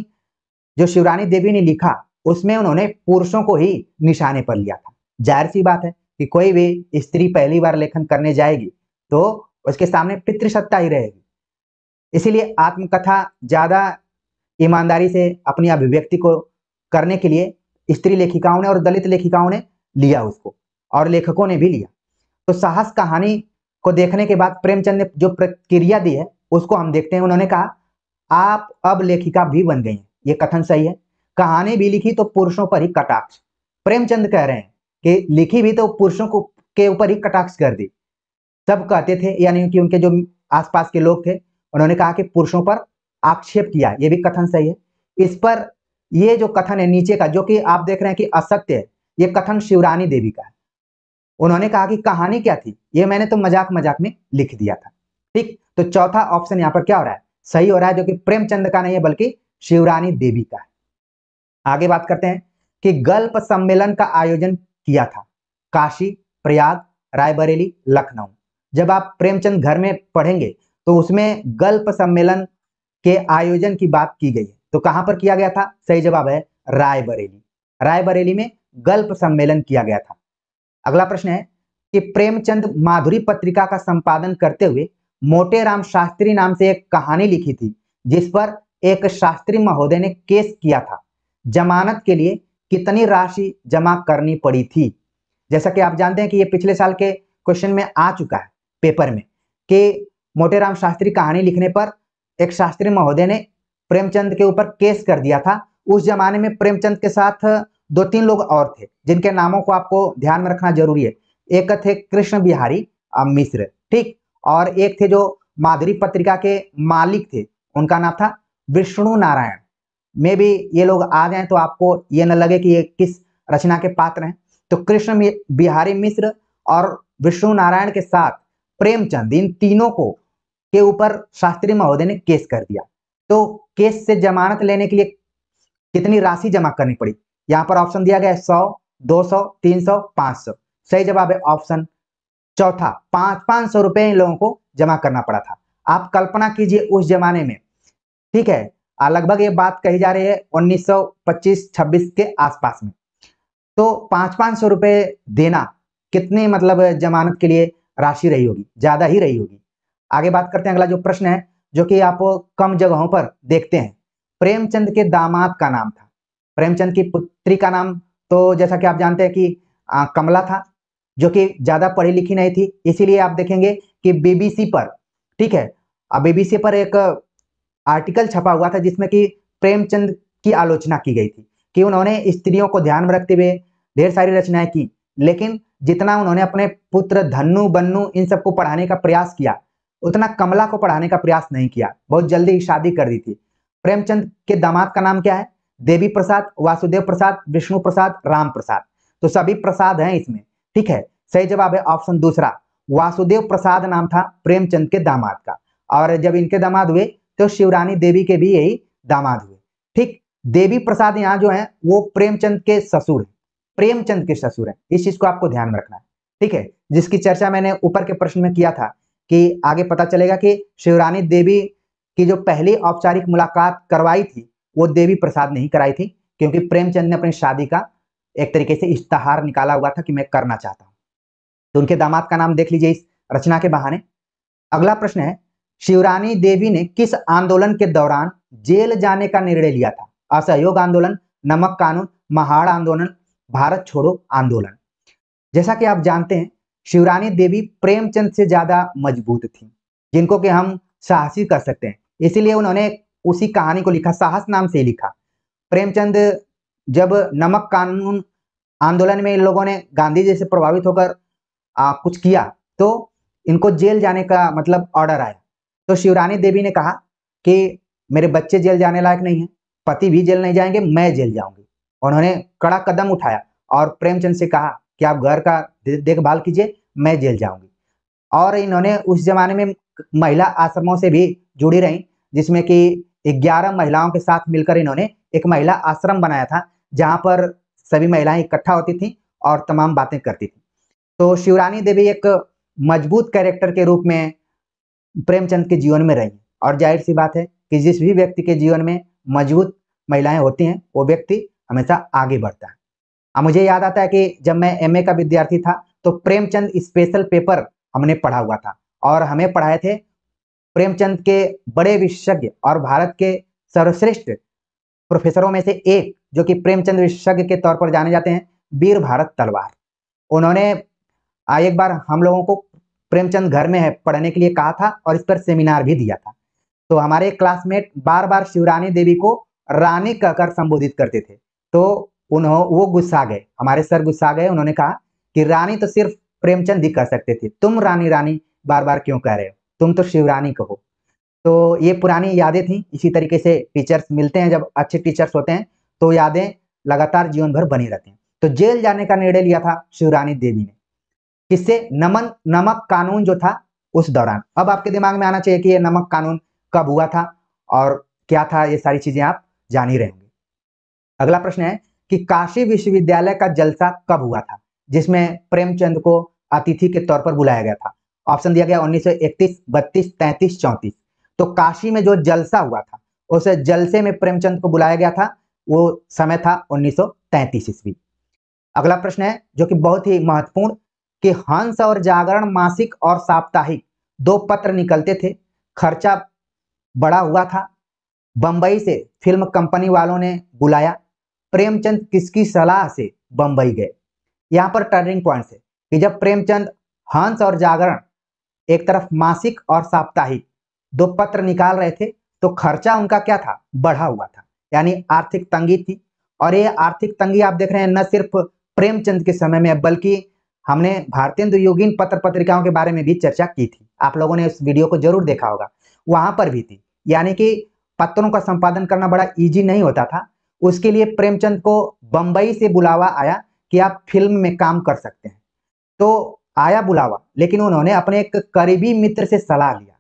जो शिवरानी देवी ने लिखा उसमें उन्होंने पुरुषों को ही निशाने पर लिया था जाहिर सी बात है कि कोई भी स्त्री पहली बार लेखन करने जाएगी तो उसके सामने पितृसत्ता ही रहेगी इसीलिए आत्मकथा ज़्यादा ईमानदारी से अपनी अभिव्यक्ति को करने के लिए स्त्री लेखिकाओं ने और दलित लेखिकाओं ने लिया उसको और लेखकों ने भी लिया तो साहस कहानी को देखने के बाद प्रेमचंद ने जो प्रतिक्रिया दी है उसको हम देखते हैं उन्होंने कहा आप अब लेखिका भी बन गई हैं ये कथन सही है कहानी भी लिखी तो पुरुषों पर ही कटाक्ष प्रेमचंद कह रहे हैं कि लिखी भी तो पुरुषों को के ऊपर ही कटाक्ष कर दी सब कहते थे यानी कि उनके जो आसपास के लोग थे उन्होंने कहा कि पुरुषों पर आक्षेप किया ये भी कथन सही है इस पर ये जो कथन है नीचे का जो कि आप देख रहे हैं कि असत्य है ये कथन शिवरानी देवी का है उन्होंने कहा कि कहानी क्या थी ये मैंने तो मजाक मजाक में लिख दिया था ठीक तो चौथा ऑप्शन यहाँ पर क्या हो रहा है सही हो रहा है जो कि प्रेमचंद का नहीं है बल्कि शिवरानी देवी का है आगे बात करते हैं कि गल्प सम्मेलन का आयोजन किया था काशी प्रयाग रायबरेली लखनऊ जब आप प्रेमचंद घर में पढ़ेंगे तो उसमें गल्प सम्मेलन के आयोजन की बात की गई है तो कहां पर किया गया था सही जवाब है रायबरेली रायबरेली में गल्प सम्मेलन किया गया था अगला प्रश्न है कि प्रेमचंद माधुरी पत्रिका का संपादन करते हुए मोटे राम शास्त्री नाम से एक कहानी लिखी थी जिस पर एक शास्त्री महोदय ने केस किया था जमानत के लिए कितनी राशि जमा करनी पड़ी थी जैसा कि आप जानते हैं कि ये पिछले साल के क्वेश्चन में आ चुका है पेपर में कि मोटेराम शास्त्री कहानी लिखने पर एक शास्त्री महोदय ने प्रेमचंद के ऊपर केस कर दिया था उस जमाने में प्रेमचंद के साथ दो तीन लोग और थे जिनके नामों को आपको ध्यान में रखना जरूरी है एक थे कृष्ण बिहारी मिश्र ठीक और एक थे जो माधुरी पत्रिका के मालिक थे उनका नाम था विष्णु नारायण मे भी ये लोग आ जाए तो आपको ये न लगे कि ये किस रचना के पात्र हैं तो कृष्ण बिहारी मिश्र और विष्णु नारायण के साथ प्रेमचंद इन तीनों को के ऊपर शास्त्री महोदय ने केस कर दिया तो केस से जमानत लेने के लिए कितनी राशि जमा करनी पड़ी यहां पर ऑप्शन दिया गया है सौ दो सौ तीन सौ पांच सौ सही जवाब है ऑप्शन चौथा पांच पांच सौ रुपए इन लोगों को जमा करना पड़ा था आप कल्पना कीजिए उस जमाने में ठीक है लगभग ये बात कही जा रही है 1925-26 के आसपास में तो पांच पांच सौ रुपए देना कितने मतलब जमानत के लिए राशि रही होगी ज्यादा ही रही होगी आगे बात करते हैं अगला जो प्रश्न है जो कि आप कम जगहों पर देखते हैं प्रेमचंद के दामाद का नाम था प्रेमचंद की पुत्री का नाम तो जैसा कि आप जानते हैं कि आ, कमला था जो कि ज़्यादा पढ़ी लिखी नहीं थी इसीलिए आप देखेंगे कि बीबीसी पर ठीक है अब बीबीसी पर एक आर्टिकल छपा हुआ था जिसमें कि प्रेमचंद की आलोचना की गई थी कि उन्होंने स्त्रियों को ध्यान में रखते हुए ढेर सारी रचनाएं की लेकिन जितना उन्होंने अपने पुत्र धन्नु बन्नू इन सबको पढ़ाने का प्रयास किया उतना कमला को पढ़ाने का प्रयास नहीं किया बहुत जल्दी ही शादी कर दी थी प्रेमचंद के दामाद का नाम क्या है देवी प्रसाद वासुदेव प्रसाद विष्णु प्रसाद राम प्रसाद तो सभी प्रसाद हैं इसमें ठीक है सही जवाब है ऑप्शन दूसरा वासुदेव प्रसाद नाम था प्रेमचंद के दामाद का और जब इनके दामाद हुए तो शिवरानी देवी के भी यही दामाद हुए ठीक देवी प्रसाद यहाँ जो है वो प्रेमचंद के ससुर है प्रेमचंद के ससुर है इस चीज को आपको ध्यान में रखना है ठीक है जिसकी चर्चा मैंने ऊपर के प्रश्न में किया था कि आगे पता चलेगा कि शिवरानी देवी की जो पहली औपचारिक मुलाकात करवाई थी वो देवी प्रसाद नहीं कराई थी क्योंकि प्रेमचंद ने अपनी शादी का एक तरीके से इश्तहार निकाला हुआ था कि मैं करना चाहता हूँ तो उनके दामाद का नाम देख लीजिए इस रचना के बहाने अगला प्रश्न है शिवरानी देवी ने किस आंदोलन के दौरान जेल जाने का निर्णय लिया था असहयोग आंदोलन नमक कानून महाड़ आंदोलन भारत छोड़ो आंदोलन जैसा कि आप जानते हैं शिवरानी देवी प्रेमचंद से ज्यादा मजबूत थी जिनको कि हम साहसी कर सकते हैं इसीलिए उन्होंने उसी कहानी को लिखा साहस नाम से ही लिखा प्रेमचंद जब नमक कानून आंदोलन में इन लोगों ने गांधी जी से प्रभावित होकर आ, कुछ किया तो इनको जेल जाने का मतलब ऑर्डर आया तो शिवरानी देवी ने कहा कि मेरे बच्चे जेल जाने लायक नहीं है पति भी जेल नहीं जाएंगे मैं जेल जाऊंगी उन्होंने कड़ा कदम उठाया और प्रेमचंद से कहा कि आप घर का देखभाल कीजिए मैं जेल जाऊंगी और इन्होंने उस जमाने में महिला आश्रमों से भी जुड़ी रही जिसमें कि 11 महिलाओं के साथ मिलकर इन्होंने एक महिला आश्रम बनाया था जहां पर सभी महिलाएं इकट्ठा होती थी और तमाम बातें करती थी तो शिवरानी देवी एक मजबूत कैरेक्टर के रूप में प्रेमचंद के जीवन में रही और जाहिर सी बात है कि जिस भी व्यक्ति के जीवन में मजबूत महिलाएं होती हैं वो व्यक्ति हमेशा आगे बढ़ता है अब मुझे याद आता है कि जब मैं एमए का विद्यार्थी था तो प्रेमचंद स्पेशल पेपर हमने पढ़ा हुआ था और हमें पढ़ाए थे प्रेमचंद के बड़े विशेषज्ञ और भारत के सर्वश्रेष्ठ प्रोफेसरों में से एक जो कि प्रेमचंद विशेषज्ञ के तौर पर जाने जाते हैं वीर भारत तलवार उन्होंने एक बार हम लोगों को प्रेमचंद घर में है पढ़ने के लिए कहा था और इस पर सेमिनार भी दिया था तो हमारे क्लासमेट बार बार शिवरानी देवी को रानी कहकर संबोधित करते थे तो उन्हों वो गुस्सा गए हमारे सर गुस्सा गए उन्होंने कहा कि रानी तो सिर्फ प्रेमचंद ही कह सकते थे तुम रानी रानी बार बार क्यों कह रहे हो तुम तो शिवरानी कहो तो ये पुरानी यादें थी इसी तरीके से टीचर्स मिलते हैं जब अच्छे टीचर्स होते हैं तो यादें लगातार जीवन भर बनी रहती हैं तो जेल जाने का निर्णय लिया था शिवरानी देवी ने किससे नमन नमक कानून जो था उस दौरान अब आपके दिमाग में आना चाहिए कि ये नमक कानून कब हुआ था और क्या था ये सारी चीजें आप जान ही रहेंगे अगला प्रश्न है कि काशी विश्वविद्यालय का जलसा कब हुआ था जिसमें प्रेमचंद को अतिथि के तौर पर बुलाया गया था ऑप्शन दिया गया 1931, 32, 33, 34 तो काशी में जो जलसा हुआ था उस जलसे में प्रेमचंद को बुलाया गया था वो समय था 1933 ईस्वी अगला प्रश्न है जो कि बहुत ही महत्वपूर्ण कि हंस और जागरण मासिक और साप्ताहिक दो पत्र निकलते थे खर्चा बड़ा हुआ था बंबई से फिल्म कंपनी वालों ने बुलाया प्रेमचंद किसकी सलाह से बंबई गए यहाँ पर टर्निंग पॉइंट है कि जब प्रेमचंद हंस और जागरण एक तरफ मासिक और साप्ताहिक दो पत्र निकाल रहे थे तो खर्चा उनका क्या था बढ़ा हुआ था यानी आर्थिक तंगी थी और ये आर्थिक तंगी आप देख रहे हैं न सिर्फ प्रेमचंद के समय में बल्कि हमने भारतेंदु योगीन पत्र पत्रिकाओं के बारे में भी चर्चा की थी आप लोगों ने उस वीडियो को जरूर देखा होगा वहां पर भी थी यानी कि पत्रों का संपादन करना बड़ा इजी नहीं होता था उसके लिए प्रेमचंद को बंबई से बुलावा आया कि आप फिल्म में काम कर सकते हैं तो आया बुलावा लेकिन उन्होंने अपने एक करीबी मित्र से सलाह लिया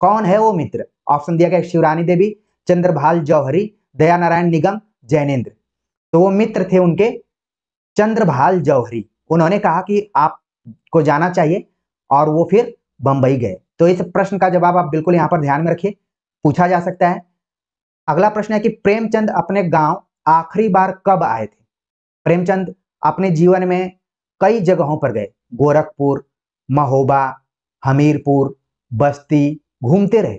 कौन है वो मित्र ऑप्शन दिया गया शिवरानी देवी चंद्रभाल जौहरी दयानारायण निगम जैनेन्द्र तो वो मित्र थे उनके चंद्रभाल जौहरी उन्होंने कहा कि आपको जाना चाहिए और वो फिर बंबई गए तो इस प्रश्न का जवाब आप बिल्कुल यहां पर ध्यान में रखिए पूछा जा सकता है अगला प्रश्न है कि प्रेमचंद अपने गांव आखिरी बार कब आए थे प्रेमचंद अपने जीवन में कई जगहों पर गए गोरखपुर महोबा हमीरपुर बस्ती घूमते रहे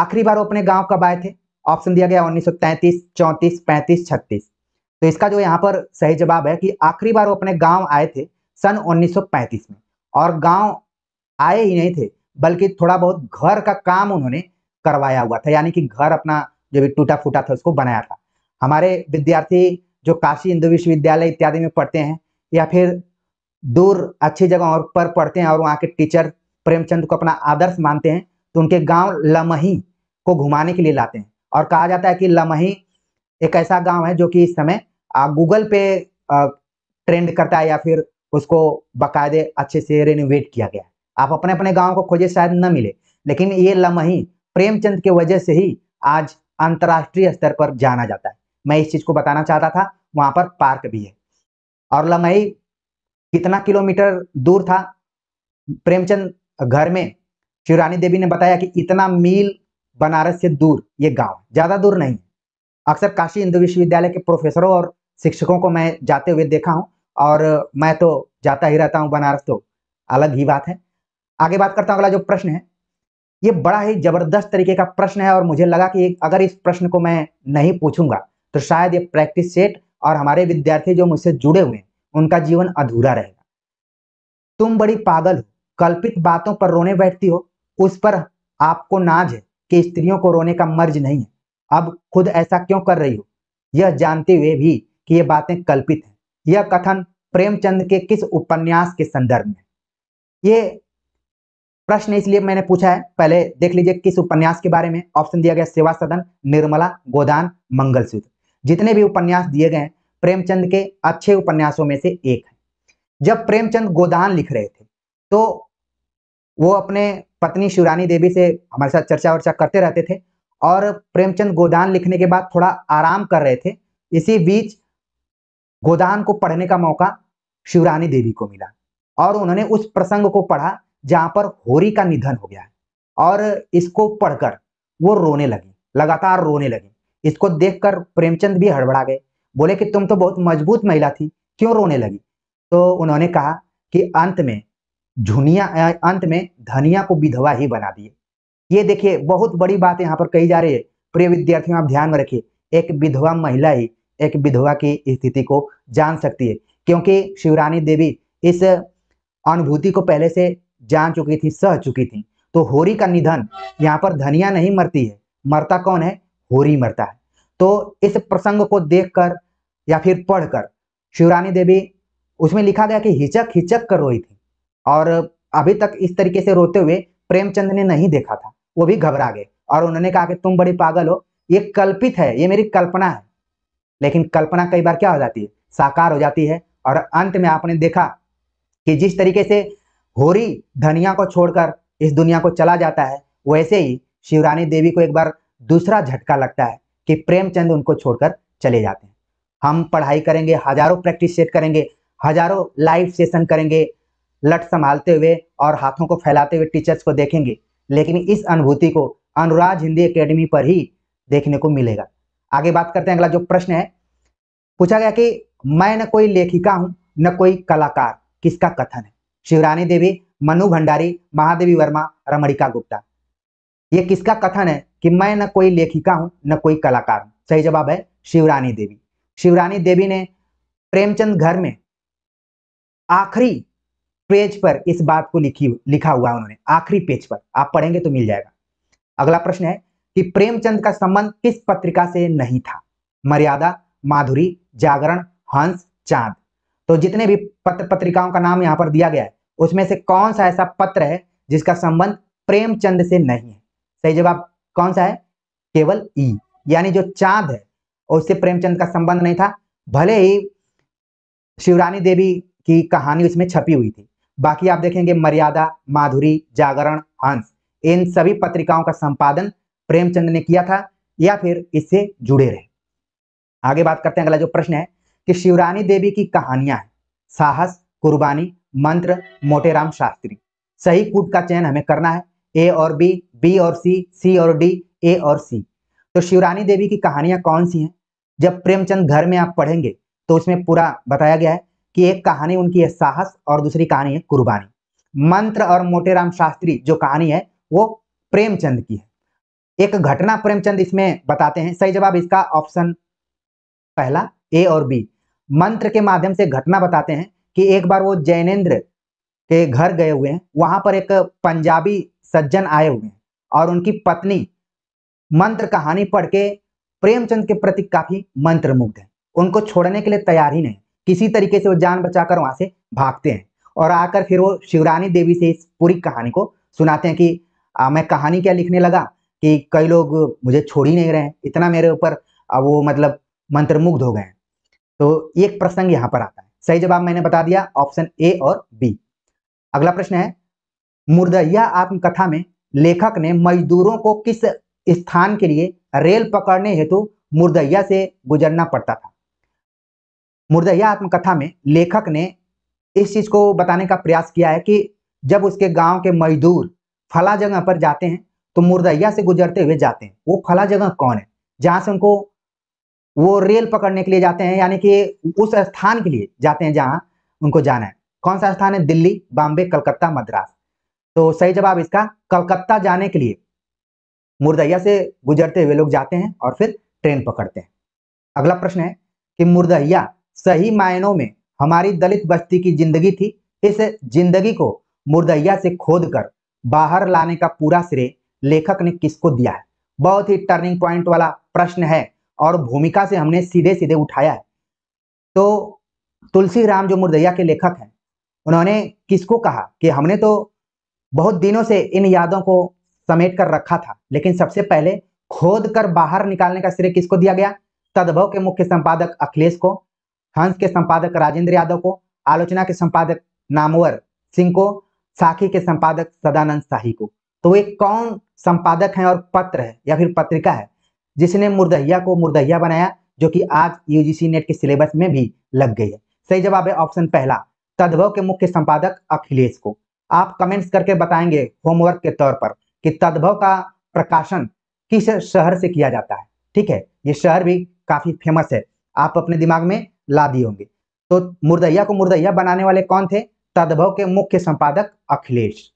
आखिरी बार वो अपने गांव कब आए थे ऑप्शन दिया गया उन्नीस सौ 35, 36। पैंतीस छत्तीस तो इसका जो यहाँ पर सही जवाब है कि आखिरी बार वो अपने गांव आए थे सन 1935 में और गांव आए ही नहीं थे बल्कि थोड़ा बहुत घर का काम उन्होंने करवाया हुआ था यानी कि घर अपना जो भी टूटा फूटा था उसको बनाया था हमारे विद्यार्थी जो काशी हिंदू विश्वविद्यालय इत्यादि में पढ़ते हैं या फिर दूर अच्छी जगह और पर पढ़ते हैं और वहाँ के टीचर प्रेमचंद को अपना आदर्श मानते हैं तो उनके गांव लमही को घुमाने के लिए लाते हैं और कहा जाता है कि लमही एक ऐसा गांव है जो कि इस समय गूगल पे ट्रेंड करता है या फिर उसको बाकायदे अच्छे से रेनोवेट किया गया आप अपने अपने गाँव को खोजे शायद न मिले लेकिन ये लमही प्रेमचंद के वजह से ही आज अंतर्राष्ट्रीय स्तर पर जाना जाता है मैं इस चीज को बताना चाहता था वहां पर पार्क भी है और लमई कितना किलोमीटर दूर था प्रेमचंद घर में शिवरानी देवी ने बताया कि इतना मील बनारस से दूर ये गांव ज्यादा दूर नहीं अक्सर काशी हिंदू विश्वविद्यालय के प्रोफेसरों और शिक्षकों को मैं जाते हुए देखा हूं और मैं तो जाता ही रहता हूँ बनारस तो अलग ही बात है आगे बात करता हूं अगला जो प्रश्न है ये बड़ा ही जबरदस्त तरीके का प्रश्न है और मुझे लगा कि अगर इस प्रश्न को मैं नहीं पूछूंगा तो शायद ये प्रैक्टिस सेट और हमारे विद्यार्थी जो मुझसे जुड़े हुए हैं उनका जीवन अधूरा रहेगा तुम बड़ी पागल हो कल्पित बातों पर रोने बैठती हो उस पर आपको नाज है कि स्त्रियों को रोने का मर्ज नहीं है अब खुद ऐसा क्यों कर रही हो यह जानते हुए भी कि ये बातें कल्पित हैं यह कथन प्रेमचंद के किस उपन्यास के संदर्भ में ये प्रश्न इसलिए मैंने पूछा है पहले देख लीजिए किस उपन्यास के बारे में ऑप्शन दिया गया सेवा सदन निर्मला गोदान मंगलसूत्र जितने भी उपन्यास दिए गए प्रेमचंद के अच्छे उपन्यासों में से एक है जब प्रेमचंद गोदान लिख रहे थे तो वो अपने पत्नी शिवरानी देवी से हमारे साथ चर्चा वर्चा करते रहते थे और प्रेमचंद गोदान लिखने के बाद थोड़ा आराम कर रहे थे इसी बीच गोदान को पढ़ने का मौका शिवरानी देवी को मिला और उन्होंने उस प्रसंग को पढ़ा जहां पर होरी का निधन हो गया है और इसको पढ़कर वो रोने लगे लगातार रोने लगे इसको देखकर प्रेमचंद भी हड़बड़ा गए बोले कि तुम तो बहुत मजबूत महिला थी क्यों रोने लगी तो उन्होंने कहा कि अंत में झुनिया अंत में धनिया को विधवा ही बना दिए ये देखिए बहुत बड़ी बात यहाँ पर कही जा रही है प्रिय विद्यार्थियों आप ध्यान में रखिए एक विधवा महिला ही एक विधवा की स्थिति को जान सकती है क्योंकि शिवरानी देवी इस अनुभूति को पहले से जान चुकी थी सह चुकी थी तो होरी का निधन यहाँ पर धनिया नहीं मरती है मरता कौन है होरी मरता है तो इस प्रसंग को देखकर या फिर पढ़कर शिवरानी देवी उसमें लिखा गया कि हिचक हिचक कर रोई थी और अभी तक इस तरीके से रोते हुए प्रेमचंद ने नहीं देखा था वो भी घबरा गए और उन्होंने कहा कि तुम बड़ी पागल हो ये कल्पित है ये मेरी कल्पना है लेकिन कल्पना कई बार क्या हो जाती है साकार हो जाती है और अंत में आपने देखा कि जिस तरीके से होरी धनिया को छोड़कर इस दुनिया को चला जाता है वैसे ही शिवरानी देवी को एक बार दूसरा झटका लगता है कि प्रेमचंद उनको छोड़कर चले जाते हैं हम पढ़ाई करेंगे हजारों प्रैक्टिस सेट करेंगे हजारों लाइव सेशन करेंगे लट संभालते हुए और हाथों को फैलाते हुए टीचर्स को देखेंगे लेकिन इस अनुभूति को अनुराग हिंदी एकेडमी पर ही देखने को मिलेगा आगे बात करते हैं अगला जो प्रश्न है पूछा गया कि मैं न कोई लेखिका हूं न कोई कलाकार किसका कथन है शिवरानी देवी मनु भंडारी महादेवी वर्मा रमणिका गुप्ता ये किसका कथन है कि मैं न कोई लेखिका हूं न कोई कलाकार हूं सही जवाब है शिवरानी देवी शिवरानी देवी ने प्रेमचंद घर में आखिरी पेज पर इस बात को लिखी लिखा हुआ उन्होंने आखिरी पेज पर आप पढ़ेंगे तो मिल जाएगा अगला प्रश्न है कि प्रेमचंद का संबंध किस पत्रिका से नहीं था मर्यादा माधुरी जागरण हंस चांद तो जितने भी पत्र पत्रिकाओं का नाम यहाँ पर दिया गया है उसमें से कौन सा ऐसा पत्र है जिसका संबंध प्रेमचंद से नहीं है सही जवाब कौन सा है केवल ई यानी जो चांद है उससे प्रेमचंद का संबंध नहीं था भले ही शिवरानी देवी की कहानी उसमें छपी हुई थी बाकी आप देखेंगे मर्यादा माधुरी जागरण हंस इन सभी पत्रिकाओं का संपादन प्रेमचंद ने किया था या फिर इससे जुड़े रहे आगे बात करते हैं अगला जो प्रश्न है कि शिवरानी देवी की कहानियां साहस कुर्बानी मंत्र मोटेराम शास्त्री सही कूट का चयन हमें करना है ए और बी बी और सी सी और डी ए और सी तो शिवरानी देवी की कहानियां कौन सी हैं जब प्रेमचंद घर में आप पढ़ेंगे तो उसमें पूरा बताया गया है कि एक कहानी उनकी है साहस और दूसरी कहानी है कुर्बानी मंत्र और मोटेराम शास्त्री जो कहानी है वो प्रेमचंद की है एक घटना प्रेमचंद इसमें बताते हैं सही जवाब इसका ऑप्शन पहला ए और बी मंत्र के माध्यम से घटना बताते हैं कि एक बार वो जैनेन्द्र के घर गए हुए हैं वहां पर एक पंजाबी सज्जन आए हुए हैं और उनकी पत्नी मंत्र कहानी पढ़ के प्रेमचंद के प्रति काफी मंत्र मुग्ध है उनको छोड़ने के लिए तैयार ही नहीं किसी तरीके से वो जान बचाकर वहां से भागते हैं और आकर फिर वो शिवरानी देवी से इस पूरी कहानी को सुनाते हैं कि आ, मैं कहानी क्या लिखने लगा कि कई लोग मुझे छोड़ ही नहीं रहे हैं इतना मेरे ऊपर वो मतलब मुग्ध हो गए तो एक प्रसंग यहाँ पर आता है सही जवाब मैंने बता दिया ऑप्शन ए और बी अगला प्रश्न है मुर्दया आत्मकथा में लेखक ने मजदूरों को किस स्थान के लिए रेल पकड़ने हेतु मुर्दया से गुजरना पड़ता था मुर्दया आत्मकथा में लेखक ने इस चीज को बताने का प्रयास किया है कि जब उसके गांव के मजदूर फला जगह पर जाते हैं तो मुर्दया से गुजरते हुए जाते हैं वो फला जगह कौन है जहां से उनको वो रेल पकड़ने के लिए जाते हैं यानी कि उस स्थान के लिए जाते हैं जहां उनको जाना है कौन सा स्थान है दिल्ली बॉम्बे कलकत्ता मद्रास तो सही जवाब इसका कलकत्ता जाने के लिए मुर्दैया से गुजरते हुए लोग जाते हैं और फिर ट्रेन पकड़ते हैं अगला प्रश्न है कि मुर्दैया सही मायनों में हमारी दलित बस्ती की जिंदगी थी इस जिंदगी को मुर्दैया से खोद कर बाहर लाने का पूरा श्रेय लेखक ने किसको दिया है बहुत ही टर्निंग पॉइंट वाला प्रश्न है और भूमिका से हमने सीधे सीधे उठाया है तो तुलसी राम जो मुर्दैया के लेखक हैं उन्होंने किसको कहा कि हमने तो बहुत दिनों से इन यादों को समेट कर रखा था लेकिन सबसे पहले खोद कर बाहर निकालने का श्रेय किसको दिया गया तद्भव के मुख्य संपादक अखिलेश को हंस के संपादक राजेंद्र यादव को आलोचना के संपादक नामवर सिंह को साखी के संपादक सदानंद शाही को तो वे कौन संपादक हैं और पत्र है या फिर पत्रिका है जिसने मुर्दहिया को मुर्दहिया बनाया जो कि आज यूजीसी नेट के सिलेबस में भी लग गई है सही जवाब है ऑप्शन पहला तद्भव के मुख्य संपादक अखिलेश को आप कमेंट्स करके बताएंगे होमवर्क के तौर पर कि तद्भव का प्रकाशन किस शहर से किया जाता है ठीक है ये शहर भी काफी फेमस है आप अपने दिमाग में ला दिए होंगे तो मुर्दहिया को मुर्दहिया बनाने वाले कौन थे तद्भव के मुख्य संपादक अखिलेश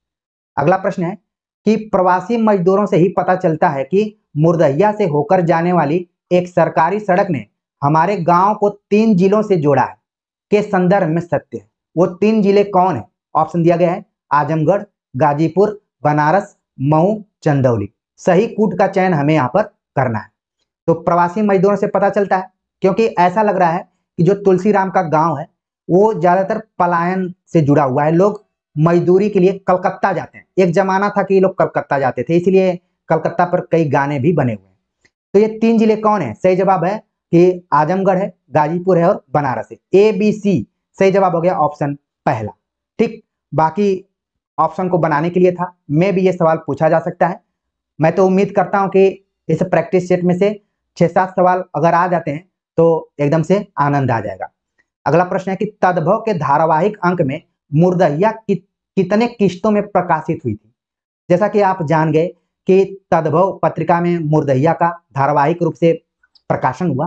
अगला प्रश्न है कि प्रवासी मजदूरों से ही पता चलता है कि मुरदहिया से होकर जाने वाली एक सरकारी सड़क ने हमारे गांव को तीन जिलों से जोड़ा है के संदर्भ में सत्य है वो तीन जिले कौन है ऑप्शन दिया गया है आजमगढ़ गाजीपुर बनारस मऊ चंदौली सही कूट का चयन हमें यहाँ पर करना है तो प्रवासी मजदूरों से पता चलता है क्योंकि ऐसा लग रहा है कि जो तुलसीराम का गांव है वो ज़्यादातर पलायन से जुड़ा हुआ है लोग मजदूरी के लिए कलकत्ता जाते हैं एक ज़माना था कि लोग कलकत्ता जाते थे इसलिए कलकत्ता पर कई गाने भी बने हुए हैं तो ये तीन जिले कौन है सही जवाब है कि आजमगढ़ है गाजीपुर है और बनारस है ए बी सी सही जवाब हो गया ऑप्शन पहला ठीक बाकी ऑप्शन को बनाने के लिए था मैं भी ये सवाल पूछा जा सकता है मैं तो उम्मीद करता हूँ कि इस प्रैक्टिस सेट में से छह सात सवाल अगर आ जाते हैं तो एकदम से आनंद आ जाएगा अगला प्रश्न है कि तद्भव के धारावाहिक अंक में मुर्दहिया कि, कितने किश्तों में प्रकाशित हुई थी जैसा कि आप जान गए कि तद्भव पत्रिका में मुर्दहिया का धारावाहिक रूप से प्रकाशन हुआ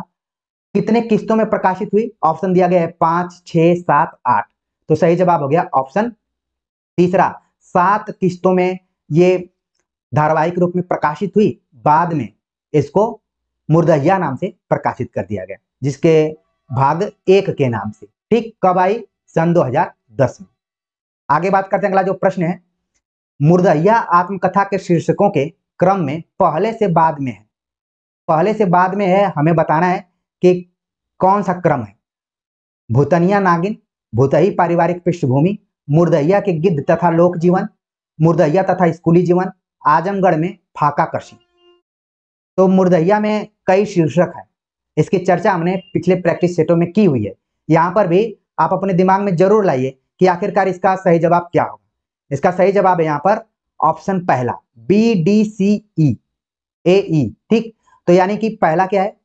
कितने किस्तों में प्रकाशित हुई ऑप्शन दिया गया है पांच छ सात आठ तो सही जवाब हो गया ऑप्शन तीसरा सात किस्तों में ये धारावाहिक रूप में प्रकाशित हुई बाद में इसको मुरदहिया नाम से प्रकाशित कर दिया गया जिसके भाग एक के नाम से ठीक कब आई सन 2010 में आगे बात करते हैं अगला जो प्रश्न है मुर्दा यह आत्मकथा के शीर्षकों के क्रम में पहले से बाद में है पहले से बाद में है हमें बताना है कि कौन सा क्रम है भूतनिया नागिन भूतही पारिवारिक पृष्ठभूमि मुर्दैया के गिद्ध तथा लोक जीवन मुर्दैया तथा स्कूली जीवन आजमगढ़ में फाका कशी तो मुर्दैया में कई शीर्षक है इसकी चर्चा हमने पिछले प्रैक्टिस सेटों में की हुई है यहाँ पर भी आप अपने दिमाग में जरूर लाइए कि आखिरकार इसका सही जवाब क्या होगा इसका सही जवाब है यहां पर ऑप्शन पहला बी डी सी ई ए ठीक तो यानी कि पहला क्या है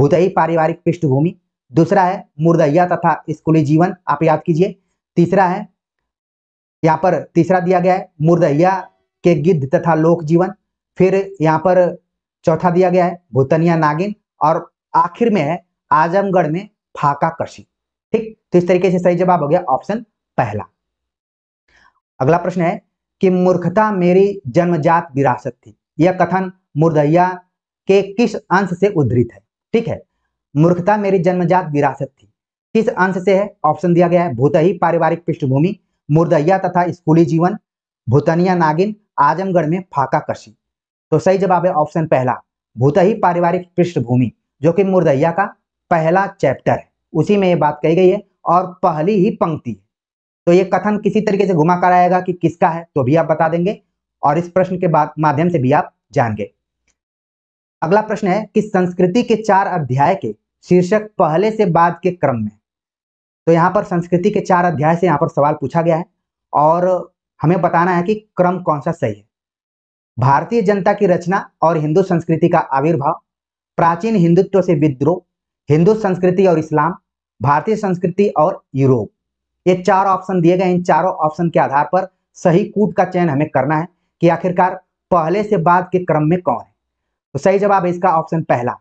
भूतई पारिवारिक पृष्ठभूमि दूसरा है मुर्दैया तथा स्कूली जीवन आप याद कीजिए तीसरा है यहाँ पर तीसरा दिया गया है मुर्दैया के गिद्ध तथा लोक जीवन फिर यहाँ पर चौथा दिया गया है भूतनिया नागिन और आखिर में है आजमगढ़ में फाका कशी ठीक तो इस तरीके से सही जवाब हो गया ऑप्शन पहला अगला प्रश्न है कि मूर्खता मेरी जन्मजात विरासत थी यह कथन मुर्दैया के किस अंश से उद्धृत है ठीक है मूर्खता मेरी जन्मजात विरासत थी किस अंश से है ऑप्शन दिया गया है भूतही पारिवारिक पृष्ठभूमि मुर्दैया तथा स्कूली जीवन भूतनिया नागिन आजमगढ़ में फाका कशी तो सही जवाब है ऑप्शन पहला भूतही पारिवारिक पृष्ठभूमि जो कि मुर्दैया का पहला चैप्टर है उसी में ये बात कही गई है और पहली ही पंक्ति है तो ये कथन किसी तरीके से घुमा कर आएगा कि किसका है तो भी आप बता देंगे और इस प्रश्न के माध्यम से भी आप जानगे अगला प्रश्न है कि संस्कृति के चार अध्याय के शीर्षक पहले से बाद के क्रम में तो यहाँ पर संस्कृति के चार अध्याय से यहाँ पर सवाल पूछा गया है और हमें बताना है कि क्रम कौन सा सही है भारतीय जनता की रचना और हिंदू संस्कृति का आविर्भाव प्राचीन हिंदुत्व से विद्रोह हिंदू संस्कृति और इस्लाम भारतीय संस्कृति और यूरोप ये चार ऑप्शन दिए गए इन चारों ऑप्शन के आधार पर सही कूट का चयन हमें करना है कि आखिरकार पहले से बाद के क्रम में कौन है तो सही जवाब है इसका ऑप्शन पहला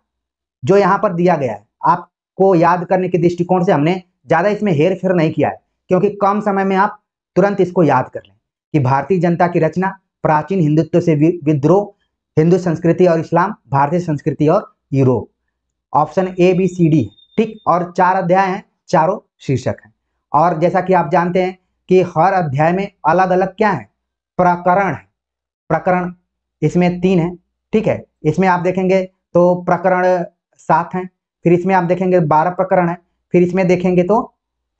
जो यहां पर दिया गया है आपको याद करने के दृष्टिकोण से हमने ज़्यादा इसमें हेर फेर नहीं किया है क्योंकि कम समय में आप तुरंत इसको याद कर लें कि भारतीय जनता की रचना प्राचीन हिंदुत्व से विद्रोह हिंदू संस्कृति और इस्लाम भारतीय संस्कृति और Europe option A B C D ठीक और चार अध्याय हैं चारों शीर्षक है और जैसा कि आप जानते हैं कि हर अध्याय में अलग अलग क्या है प्रकरण है प्रकरण इसमें तीन है ठीक है इसमें आप देखेंगे तो प्रकरण सात है फिर इसमें आप देखेंगे बारह प्रकरण है फिर इसमें देखेंगे तो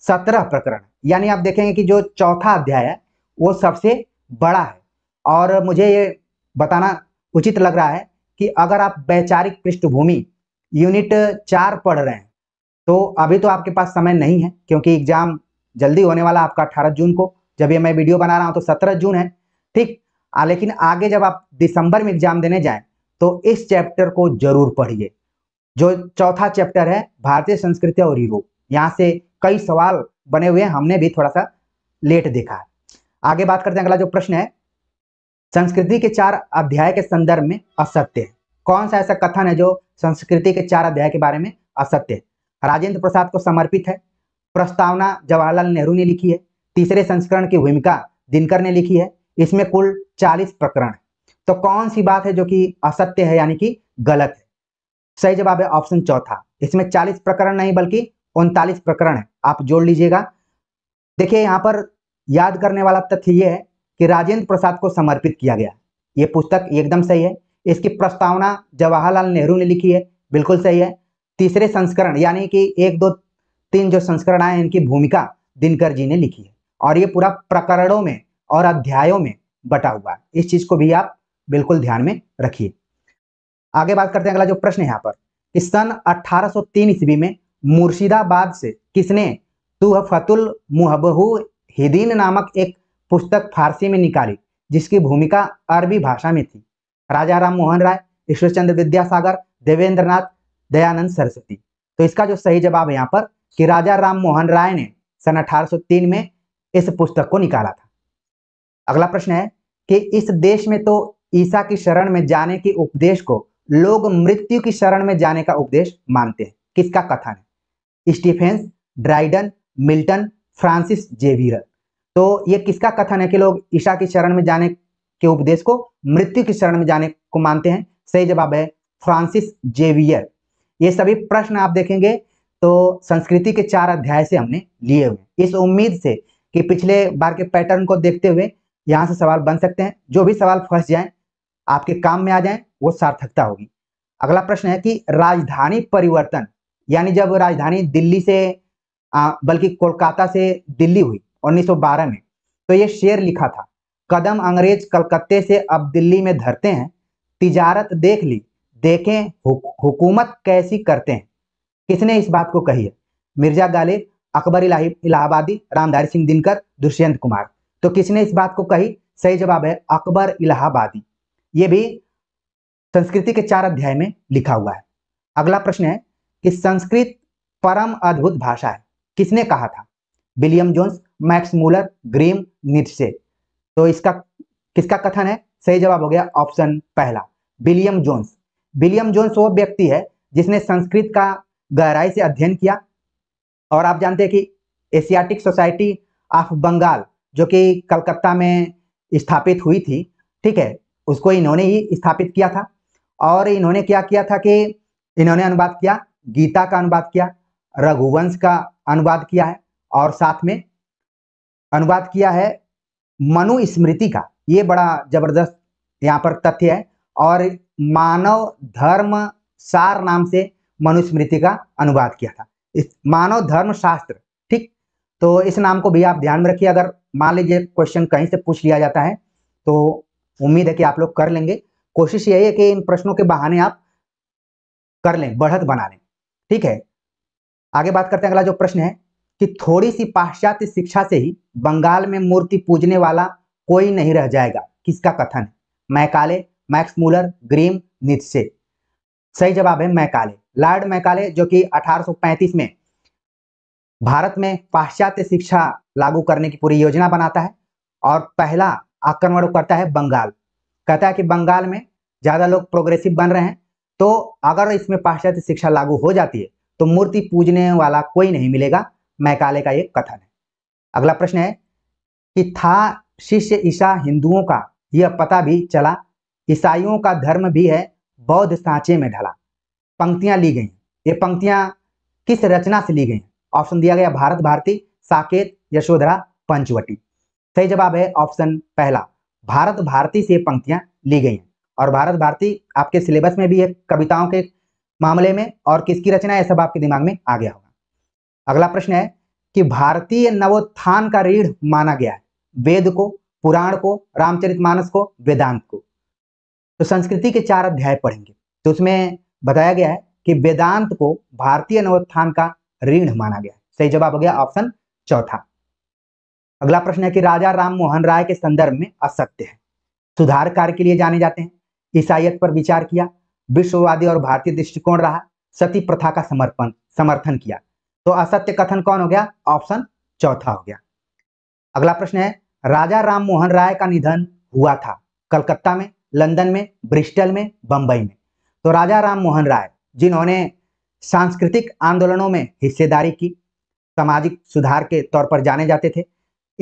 सत्रह प्रकरण यानी आप देखेंगे कि जो चौथा अध्याय है वो सबसे बड़ा है और मुझे ये बताना उचित लग रहा है कि अगर आप वैचारिक पृष्ठभूमि यूनिट चार पढ़ रहे हैं तो अभी तो आपके पास समय नहीं है क्योंकि एग्जाम जल्दी होने वाला आपका अठारह जून को जब ये मैं वीडियो बना रहा हूँ तो सत्रह जून है ठीक लेकिन आगे जब आप दिसंबर में एग्जाम देने जाए तो इस चैप्टर को जरूर पढ़िए जो चौथा चैप्टर है भारतीय संस्कृति और यूरोप यहाँ से कई सवाल बने हुए हैं हमने भी थोड़ा सा लेट देखा है आगे बात करते हैं अगला जो प्रश्न है संस्कृति के चार अध्याय के संदर्भ में असत्य है कौन सा ऐसा कथन है जो संस्कृति के चार अध्याय के बारे में असत्य है राजेंद्र प्रसाद को समर्पित है प्रस्तावना जवाहरलाल नेहरू ने लिखी है तीसरे संस्करण की भूमिका दिनकर ने लिखी है इसमें कुल चालीस प्रकरण तो कौन सी बात है जो कि असत्य है यानी कि गलत है सही जवाब है ऑप्शन चौथा इसमें चालीस प्रकरण नहीं बल्कि उनतालीस प्रकरण है आप जोड़ लीजिएगा देखिए यहाँ पर याद करने वाला तथ्य यह है कि राजेंद्र प्रसाद को समर्पित किया गया ये पुस्तक एकदम सही है इसकी प्रस्तावना जवाहरलाल नेहरू ने लिखी है बिल्कुल सही है तीसरे संस्करण यानी कि एक दो तीन जो संस्करण आए इनकी भूमिका दिनकर जी ने लिखी है और ये पूरा प्रकरणों में और अध्यायों में बटा हुआ है इस चीज को भी आप बिल्कुल ध्यान में रखिए आगे बात करते हैं अगला जो प्रश्न है यहाँ पर कि सन अठारह ईस्वी में मुर्शिदाबाद से किसने तुहफतुल मुहबहू हिदीन नामक एक पुस्तक फारसी में निकाली जिसकी भूमिका अरबी भाषा में थी राजा राम मोहन राय चंद्र विद्यासागर देवेंद्रनाथ दयानंद सरस्वती तो इसका जो सही जवाब है यहाँ पर कि राजा राम मोहन राय ने सन 1803 में इस पुस्तक को निकाला था अगला प्रश्न है कि इस देश में तो ईसा की शरण में जाने के उपदेश को लोग मृत्यु की शरण में जाने का उपदेश मानते हैं किसका कथन है Stephens Dryden Milton Francis Xavier तो ये किसका कथन है कि लोग ईशा की शरण में जाने के उपदेश को मृत्यु की शरण में जाने को मानते हैं सही जवाब है फ्रांसिस जेवियर ये सभी प्रश्न आप देखेंगे तो संस्कृति के चार अध्याय से हमने लिए हुए इस उम्मीद से कि पिछले बार के पैटर्न को देखते हुए यहाँ से सवाल बन सकते हैं जो भी सवाल फंस जाए आपके काम में आ जाए वो सार्थकता होगी अगला प्रश्न है कि राजधानी परिवर्तन यानी जब राजधानी दिल्ली से बल्कि कोलकाता से दिल्ली हुई 1912 में तो ये शेर लिखा था कदम अंग्रेज कलकत्ते से अब दिल्ली में धरते हैं तिजारत देख ली देखें हुकूमत कैसी करते हैं किसने इस बात को कही है मिर्जा गालिब अकबर इलाहाबादी रामधारी सिंह दिनकर दुष्यंत कुमार तो किसने इस बात को कही सही जवाब है अकबर इलाहाबादी ये भी संस्कृति के चार अध्याय में लिखा हुआ है अगला प्रश्न है कि संस्कृत परम अद्भुत भाषा है किसने कहा था William Jones Max Muller Grimm Nietzsche तो इसका किसका कथन है सही जवाब हो गया ऑप्शन पहला विलियम जोन्स विलियम जोन्स वो व्यक्ति है जिसने संस्कृत का गहराई से अध्ययन किया और आप जानते हैं कि एशियाटिक सोसाइटी ऑफ बंगाल जो कि कलकत्ता में स्थापित हुई थी ठीक है उसको इन्होंने ही स्थापित किया था और इन्होंने क्या किया था कि इन्होंने अनुवाद किया गीता का अनुवाद किया रघुवंश का अनुवाद किया है और साथ में अनुवाद किया है मनुस्मृति का ये बड़ा जबरदस्त यहाँ पर तथ्य है और मानव धर्म सार नाम से मनुस्मृति का अनुवाद किया था इस मानव धर्म शास्त्र ठीक तो इस नाम को भी आप ध्यान में रखिए अगर मान लीजिए क्वेश्चन कहीं से पूछ लिया जाता है तो उम्मीद है कि आप लोग कर लेंगे कोशिश यही है कि इन प्रश्नों के बहाने आप कर लें बढ़त बना लें ठीक है आगे बात करते हैं अगला जो प्रश्न है कि थोड़ी सी पाश्चात्य शिक्षा से ही बंगाल में मूर्ति पूजने वाला कोई नहीं रह जाएगा किसका कथन Macaulay Max Muller Grimm Nietzsche सही जवाब है मैकाले लॉर्ड मैकाले जो कि 1835 में भारत में पाश्चात्य शिक्षा लागू करने की पूरी योजना बनाता है और पहला आक्रमण करता है बंगाल कहता है कि बंगाल में ज़्यादा लोग प्रोग्रेसिव बन रहे हैं तो अगर इसमें पाश्चात्य शिक्षा लागू हो जाती है तो मूर्ति पूजने वाला कोई नहीं मिलेगा मैकाले का ये कथन है अगला प्रश्न है कि था शिष्य ईसा हिंदुओं का यह पता भी चला ईसाइयों का धर्म भी है बौद्ध सांचे में ढला पंक्तियां ली गई ये पंक्तियां किस रचना से ली गई ऑप्शन दिया गया भारत भारती साकेत यशोधरा पंचवटी सही जवाब है ऑप्शन पहला भारत भारती से पंक्तियां ली गई हैं और भारत भारती आपके सिलेबस में भी है कविताओं के मामले में और किसकी रचना है सब आपके दिमाग में आ गया होगा अगला प्रश्न है कि भारतीय नवोत्थान का रीढ़ माना गया है वेद को पुराण को रामचरितमानस को वेदांत को तो संस्कृति के चार अध्याय पढ़ेंगे तो उसमें बताया गया है कि वेदांत को भारतीय नवोत्थान का ऋण माना गया सही जवाब हो गया ऑप्शन चौथा अगला प्रश्न है कि राजा राम मोहन राय के संदर्भ में असत्य है सुधार कार्य के लिए जाने जाते हैं ईसाइत पर विचार किया विश्ववादी और भारतीय दृष्टिकोण रहा सती प्रथा का समर्पण समर्थन किया तो असत्य कथन कौन हो गया ऑप्शन चौथा हो गया अगला प्रश्न है राजा राम मोहन राय का निधन हुआ था कलकत्ता में लंदन में ब्रिस्टल में बंबई में तो राजा राम मोहन राय जिन्होंने सांस्कृतिक आंदोलनों में हिस्सेदारी की सामाजिक सुधार के तौर पर जाने जाते थे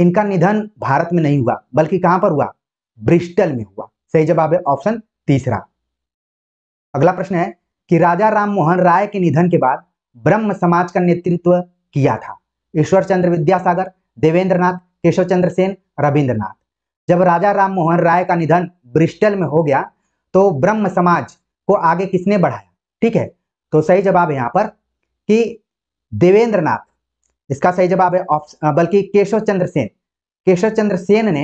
इनका निधन भारत में नहीं हुआ बल्कि कहां पर हुआ ब्रिस्टल में हुआ सही जवाब है ऑप्शन तीसरा अगला प्रश्न है कि राजा राम मोहन राय के निधन के बाद ब्रह्म समाज का नेतृत्व किया था ईश्वर चंद्र विद्यासागर देवेंद्रनाथ केशव चंद्र सेन रविंद्रनाथ जब राजा राम मोहन राय का निधन ब्रिस्टल में हो गया तो ब्रह्म समाज को आगे किसने बढ़ाया ठीक है तो सही जवाब है यहाँ पर कि देवेंद्र इसका सही जवाब है ऑप्शन बल्कि केशव चंद्र सेन केशव चंद्र सेन ने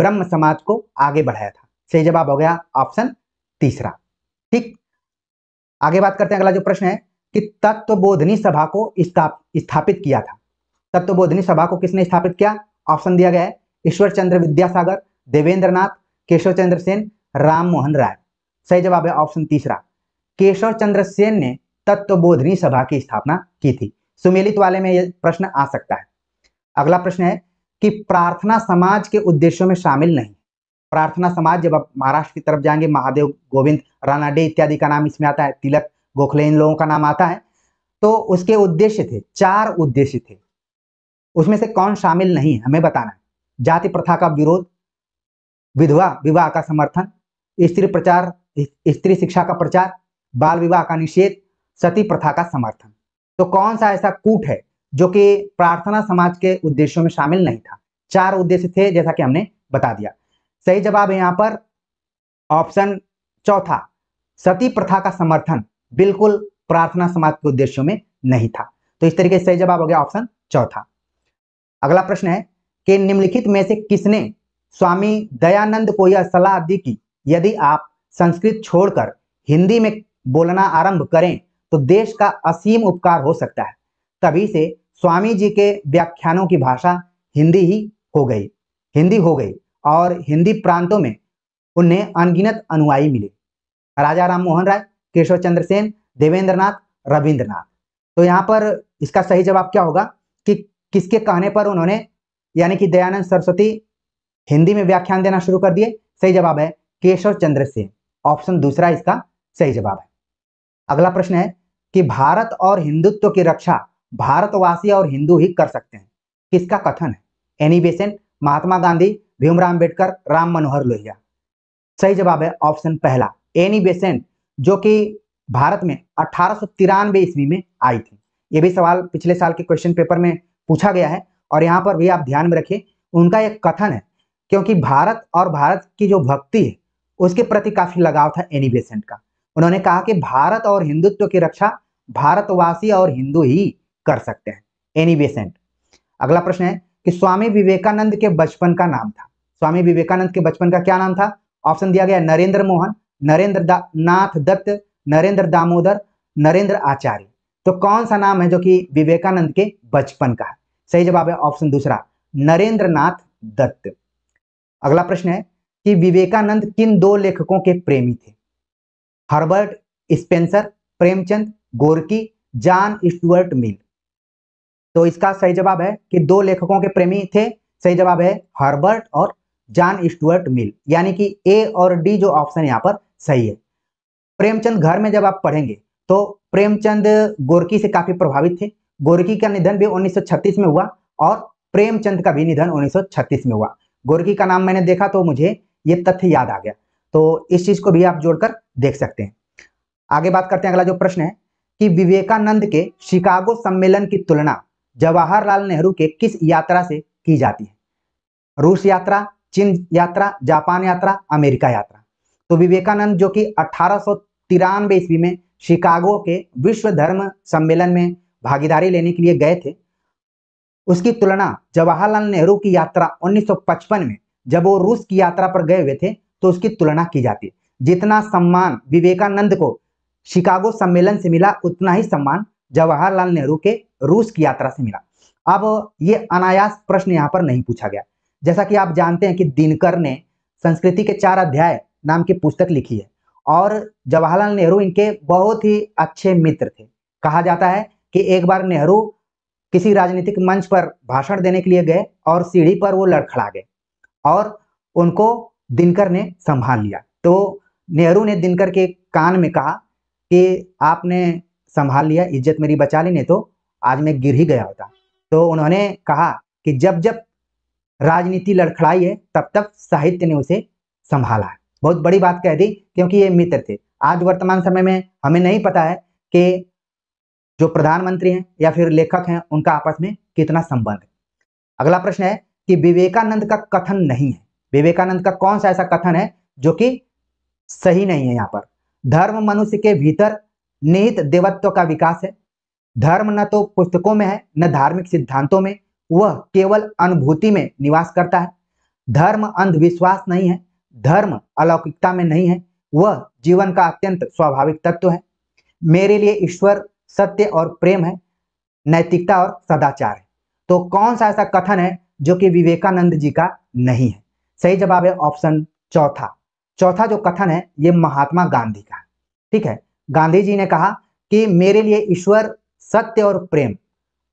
ब्रह्म समाज को आगे बढ़ाया था सही जवाब हो गया ऑप्शन तीसरा ठीक आगे बात करते हैं अगला जो प्रश्न है कि तत्व बोधनी सभा को स्थापित किया था तत्व बोधनी सभा को किसने स्थापित किया ऑप्शन दिया गया है ईश्वर चंद्र विद्यासागर देवेंद्र नाथ केशव चंद्र सेन राम मोहन राय सही जवाब है ऑप्शन तीसरा केशव चंद्र सेन ने तत्वबोधनी सभा की स्थापना की थी सुमेलित वाले में यह प्रश्न आ सकता है अगला प्रश्न है कि प्रार्थना समाज के उद्देश्यों में शामिल नहीं प्रार्थना समाज जब आप महाराष्ट्र की तरफ जाएंगे महादेव गोविंद राणा डे इत्यादि का नाम इसमें आता है तिलक गोखले इन लोगों का नाम आता है तो उसके उद्देश्य थे चार उद्देश्य थे उसमें से कौन शामिल नहीं हमें बताना है जाति प्रथा का विरोध विधवा विवाह का समर्थन स्त्री प्रचार स्त्री शिक्षा का प्रचार बाल विवाह का निषेध सती प्रथा का समर्थन तो कौन सा ऐसा कूट है जो कि प्रार्थना समाज के उद्देश्यों में शामिल नहीं था चार उद्देश्य थे जैसा कि हमने बता दिया सही जवाब है यहाँ पर ऑप्शन चौथा सती प्रथा का समर्थन बिल्कुल प्रार्थना समाज के उद्देश्यों में नहीं था तो इस तरीके से सही जवाब हो गया ऑप्शन चौथा अगला प्रश्न है कि निम्नलिखित में से किसने स्वामी दयानंद को यह सलाह दी कि यदि आप संस्कृत छोड़कर हिंदी में बोलना आरंभ करें तो देश का असीम उपकार हो सकता है तभी से स्वामी जी के व्याख्यानों की भाषा हिंदी ही हो गई हिंदी हो गई और हिंदी प्रांतों में उन्हें अनगिनत अनुयायी मिले राजा राम मोहन राय केशव चंद्र सेन देवेंद्रनाथ रविंद्रनाथ तो यहाँ पर इसका सही जवाब क्या होगा कि किसके कहने पर उन्होंने यानी कि दयानंद सरस्वती हिंदी में व्याख्यान देना शुरू कर दिए सही जवाब है केशव चंद्र सेन ऑप्शन दूसरा इसका सही जवाब है अगला प्रश्न है कि भारत और हिंदुत्व की रक्षा भारतवासी और हिंदू ही कर सकते हैं किसका कथन है एनी बेसेंट महात्मा गांधी भीमराव अंबेडकर राम मनोहर लोहिया सही जवाब है ऑप्शन पहला एनी बेसेंट जो कि भारत में अठारह ईस्वी में आई थी ये भी सवाल पिछले साल के क्वेश्चन पेपर में पूछा गया है और यहाँ पर भी आप ध्यान में रखिए उनका एक कथन है क्योंकि भारत और भारत की जो भक्ति है उसके प्रति काफी लगाव था एनी बेसेंट का उन्होंने कहा कि भारत और हिंदुत्व की रक्षा भारतवासी और हिंदू ही कर सकते हैं एनी बेसेंट अगला प्रश्न है कि स्वामी विवेकानंद के बचपन का नाम था स्वामी विवेकानंद के बचपन का क्या नाम था ऑप्शन दिया गया नरेंद्र मोहन नरेंद्र नाथ दत्त नरेंद्र दामोदर नरेंद्र आचार्य तो कौन सा नाम है जो कि विवेकानंद के बचपन का है सही जवाब है ऑप्शन दूसरा नरेंद्र नाथ दत्त अगला प्रश्न है कि विवेकानंद किन दो लेखकों के प्रेमी थे हर्बर्ट स्पेंसर प्रेमचंद गोरकी जॉन स्टुअर्ट मिल तो इसका सही जवाब है कि दो लेखकों के प्रेमी थे सही जवाब है हर्बर्ट और जॉन स्टुअर्ट मिल यानी कि ए और डी जो ऑप्शन यहां पर सही है प्रेमचंद घर में जब आप पढ़ेंगे तो प्रेमचंद गोरकी से काफी प्रभावित थे गोरकी का निधन भी 1936 में हुआ और प्रेमचंद का भी निधन 1936 में हुआ गोरकी का नाम मैंने देखा तो मुझे ये तथ्य याद आ गया तो इस चीज़ को भी आप जोड़कर देख सकते हैं आगे बात करते हैं अगला जो प्रश्न है कि विवेकानंद के शिकागो सम्मेलन की तुलना जवाहरलाल नेहरू के किस यात्रा से की जाती है रूस यात्रा चीन यात्रा जापान यात्रा अमेरिका यात्रा तो विवेकानंद जो कि अठारह ईस्वी में शिकागो के विश्व धर्म सम्मेलन में भागीदारी लेने के लिए गए थे उसकी तुलना जवाहरलाल नेहरू की यात्रा 1955 में जब वो रूस की यात्रा पर गए हुए थे तो उसकी तुलना की जाती जितना सम्मान विवेकानंद को शिकागो सम्मेलन से मिला उतना ही सम्मान जवाहरलाल नेहरू के रूस की यात्रा से मिला अब ये अनायास प्रश्न यहाँ पर नहीं पूछा गया जैसा कि आप जानते हैं कि दिनकर ने संस्कृति के चार अध्याय नाम की पुस्तक लिखी है और जवाहरलाल नेहरू इनके बहुत ही अच्छे मित्र थे कहा जाता है कि एक बार नेहरू किसी राजनीतिक मंच पर भाषण देने के लिए गए और सीढ़ी पर वो लड़खड़ा गए और उनको दिनकर ने संभाल लिया तो नेहरू ने दिनकर के कान में कहा कि आपने संभाल लिया इज्जत मेरी बचा ली नहीं तो आज मैं गिर ही गया होता तो उन्होंने कहा कि जब जब राजनीति लड़खड़ाई है तब तक साहित्य ने उसे संभाला है बहुत बड़ी बात कह दी क्योंकि ये मित्र थे आज वर्तमान समय में हमें नहीं पता है कि जो प्रधानमंत्री हैं या फिर लेखक हैं उनका आपस में कितना संबंध है अगला प्रश्न है कि विवेकानंद का कथन नहीं है विवेकानंद का कौन सा ऐसा कथन है जो कि सही नहीं है यहाँ पर धर्म मनुष्य के भीतर निहित देवत्व का विकास है धर्म न तो पुस्तकों में है न धार्मिक सिद्धांतों में वह केवल अनुभूति में निवास करता है धर्म अंधविश्वास नहीं है धर्म अलौकिकता में नहीं है वह जीवन का अत्यंत स्वाभाविक तत्व है मेरे लिए ईश्वर सत्य और प्रेम है नैतिकता और सदाचार है तो कौन सा ऐसा कथन है जो कि विवेकानंद जी का नहीं है सही जवाब है ऑप्शन चौथा चौथा जो कथन है ये महात्मा गांधी का ठीक है गांधी जी ने कहा कि मेरे लिए ईश्वर सत्य और प्रेम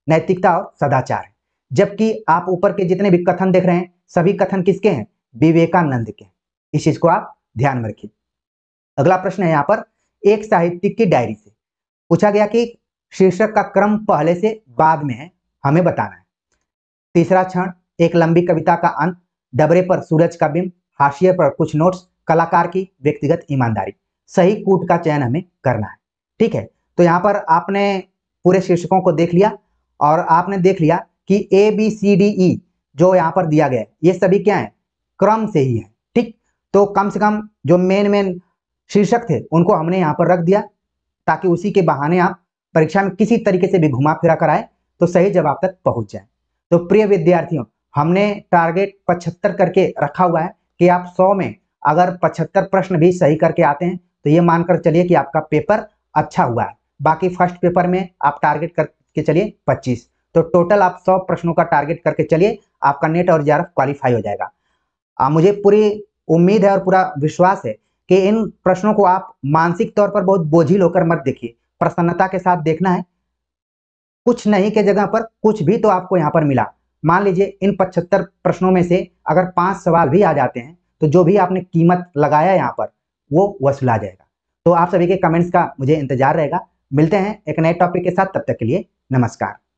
नैतिकता और सदाचार है जबकि आप ऊपर के जितने भी कथन देख रहे हैं सभी कथन किसके हैं विवेकानंद के इस चीज को आप ध्यान में रखिए अगला प्रश्न है यहाँ पर एक साहित्यिक की डायरी से पूछा गया कि शीर्षक का क्रम पहले से बाद में है हमें बताना है तीसरा क्षण एक लंबी कविता का अंत डबरे पर सूरज का बिंब हाशिए पर कुछ नोट्स कलाकार की व्यक्तिगत ईमानदारी सही कूट का चयन हमें करना है ठीक है तो यहाँ पर आपने पूरे शीर्षकों को देख लिया और आपने देख लिया कि ए बी सी डी ई जो यहाँ पर दिया गया है ये सभी क्या है क्रम से ही है ठीक तो कम से कम जो मेन मेन शीर्षक थे उनको हमने यहाँ पर रख दिया ताकि उसी के बहाने आप परीक्षा में किसी तरीके से भी घुमा फिरा कर आए तो सही जवाब तक पहुंच जाए तो प्रिय विद्यार्थियों हमने टारगेट पचहत्तर करके रखा हुआ है कि आप सौ में अगर पचहत्तर प्रश्न भी सही करके आते हैं तो ये मानकर चलिए कि आपका पेपर अच्छा हुआ है बाकी फर्स्ट पेपर में आप टारगेट करके चलिए पच्चीस तो टोटल आप सौ प्रश्नों का टारगेट करके चलिए आपका नेट और जे क्वालिफाई हो जाएगा आ, मुझे पूरी उम्मीद है और पूरा विश्वास है कि इन प्रश्नों को आप मानसिक तौर पर बहुत बोझिल होकर मत देखिए प्रसन्नता के साथ देखना है कुछ नहीं के जगह पर कुछ भी तो आपको यहाँ पर मिला मान लीजिए इन पचहत्तर प्रश्नों में से अगर पांच सवाल भी आ जाते हैं तो जो भी आपने कीमत लगाया यहाँ पर वो वसूला जाएगा तो आप सभी के कमेंट्स का मुझे इंतजार रहेगा मिलते हैं एक नए टॉपिक के साथ तब तक के लिए नमस्कार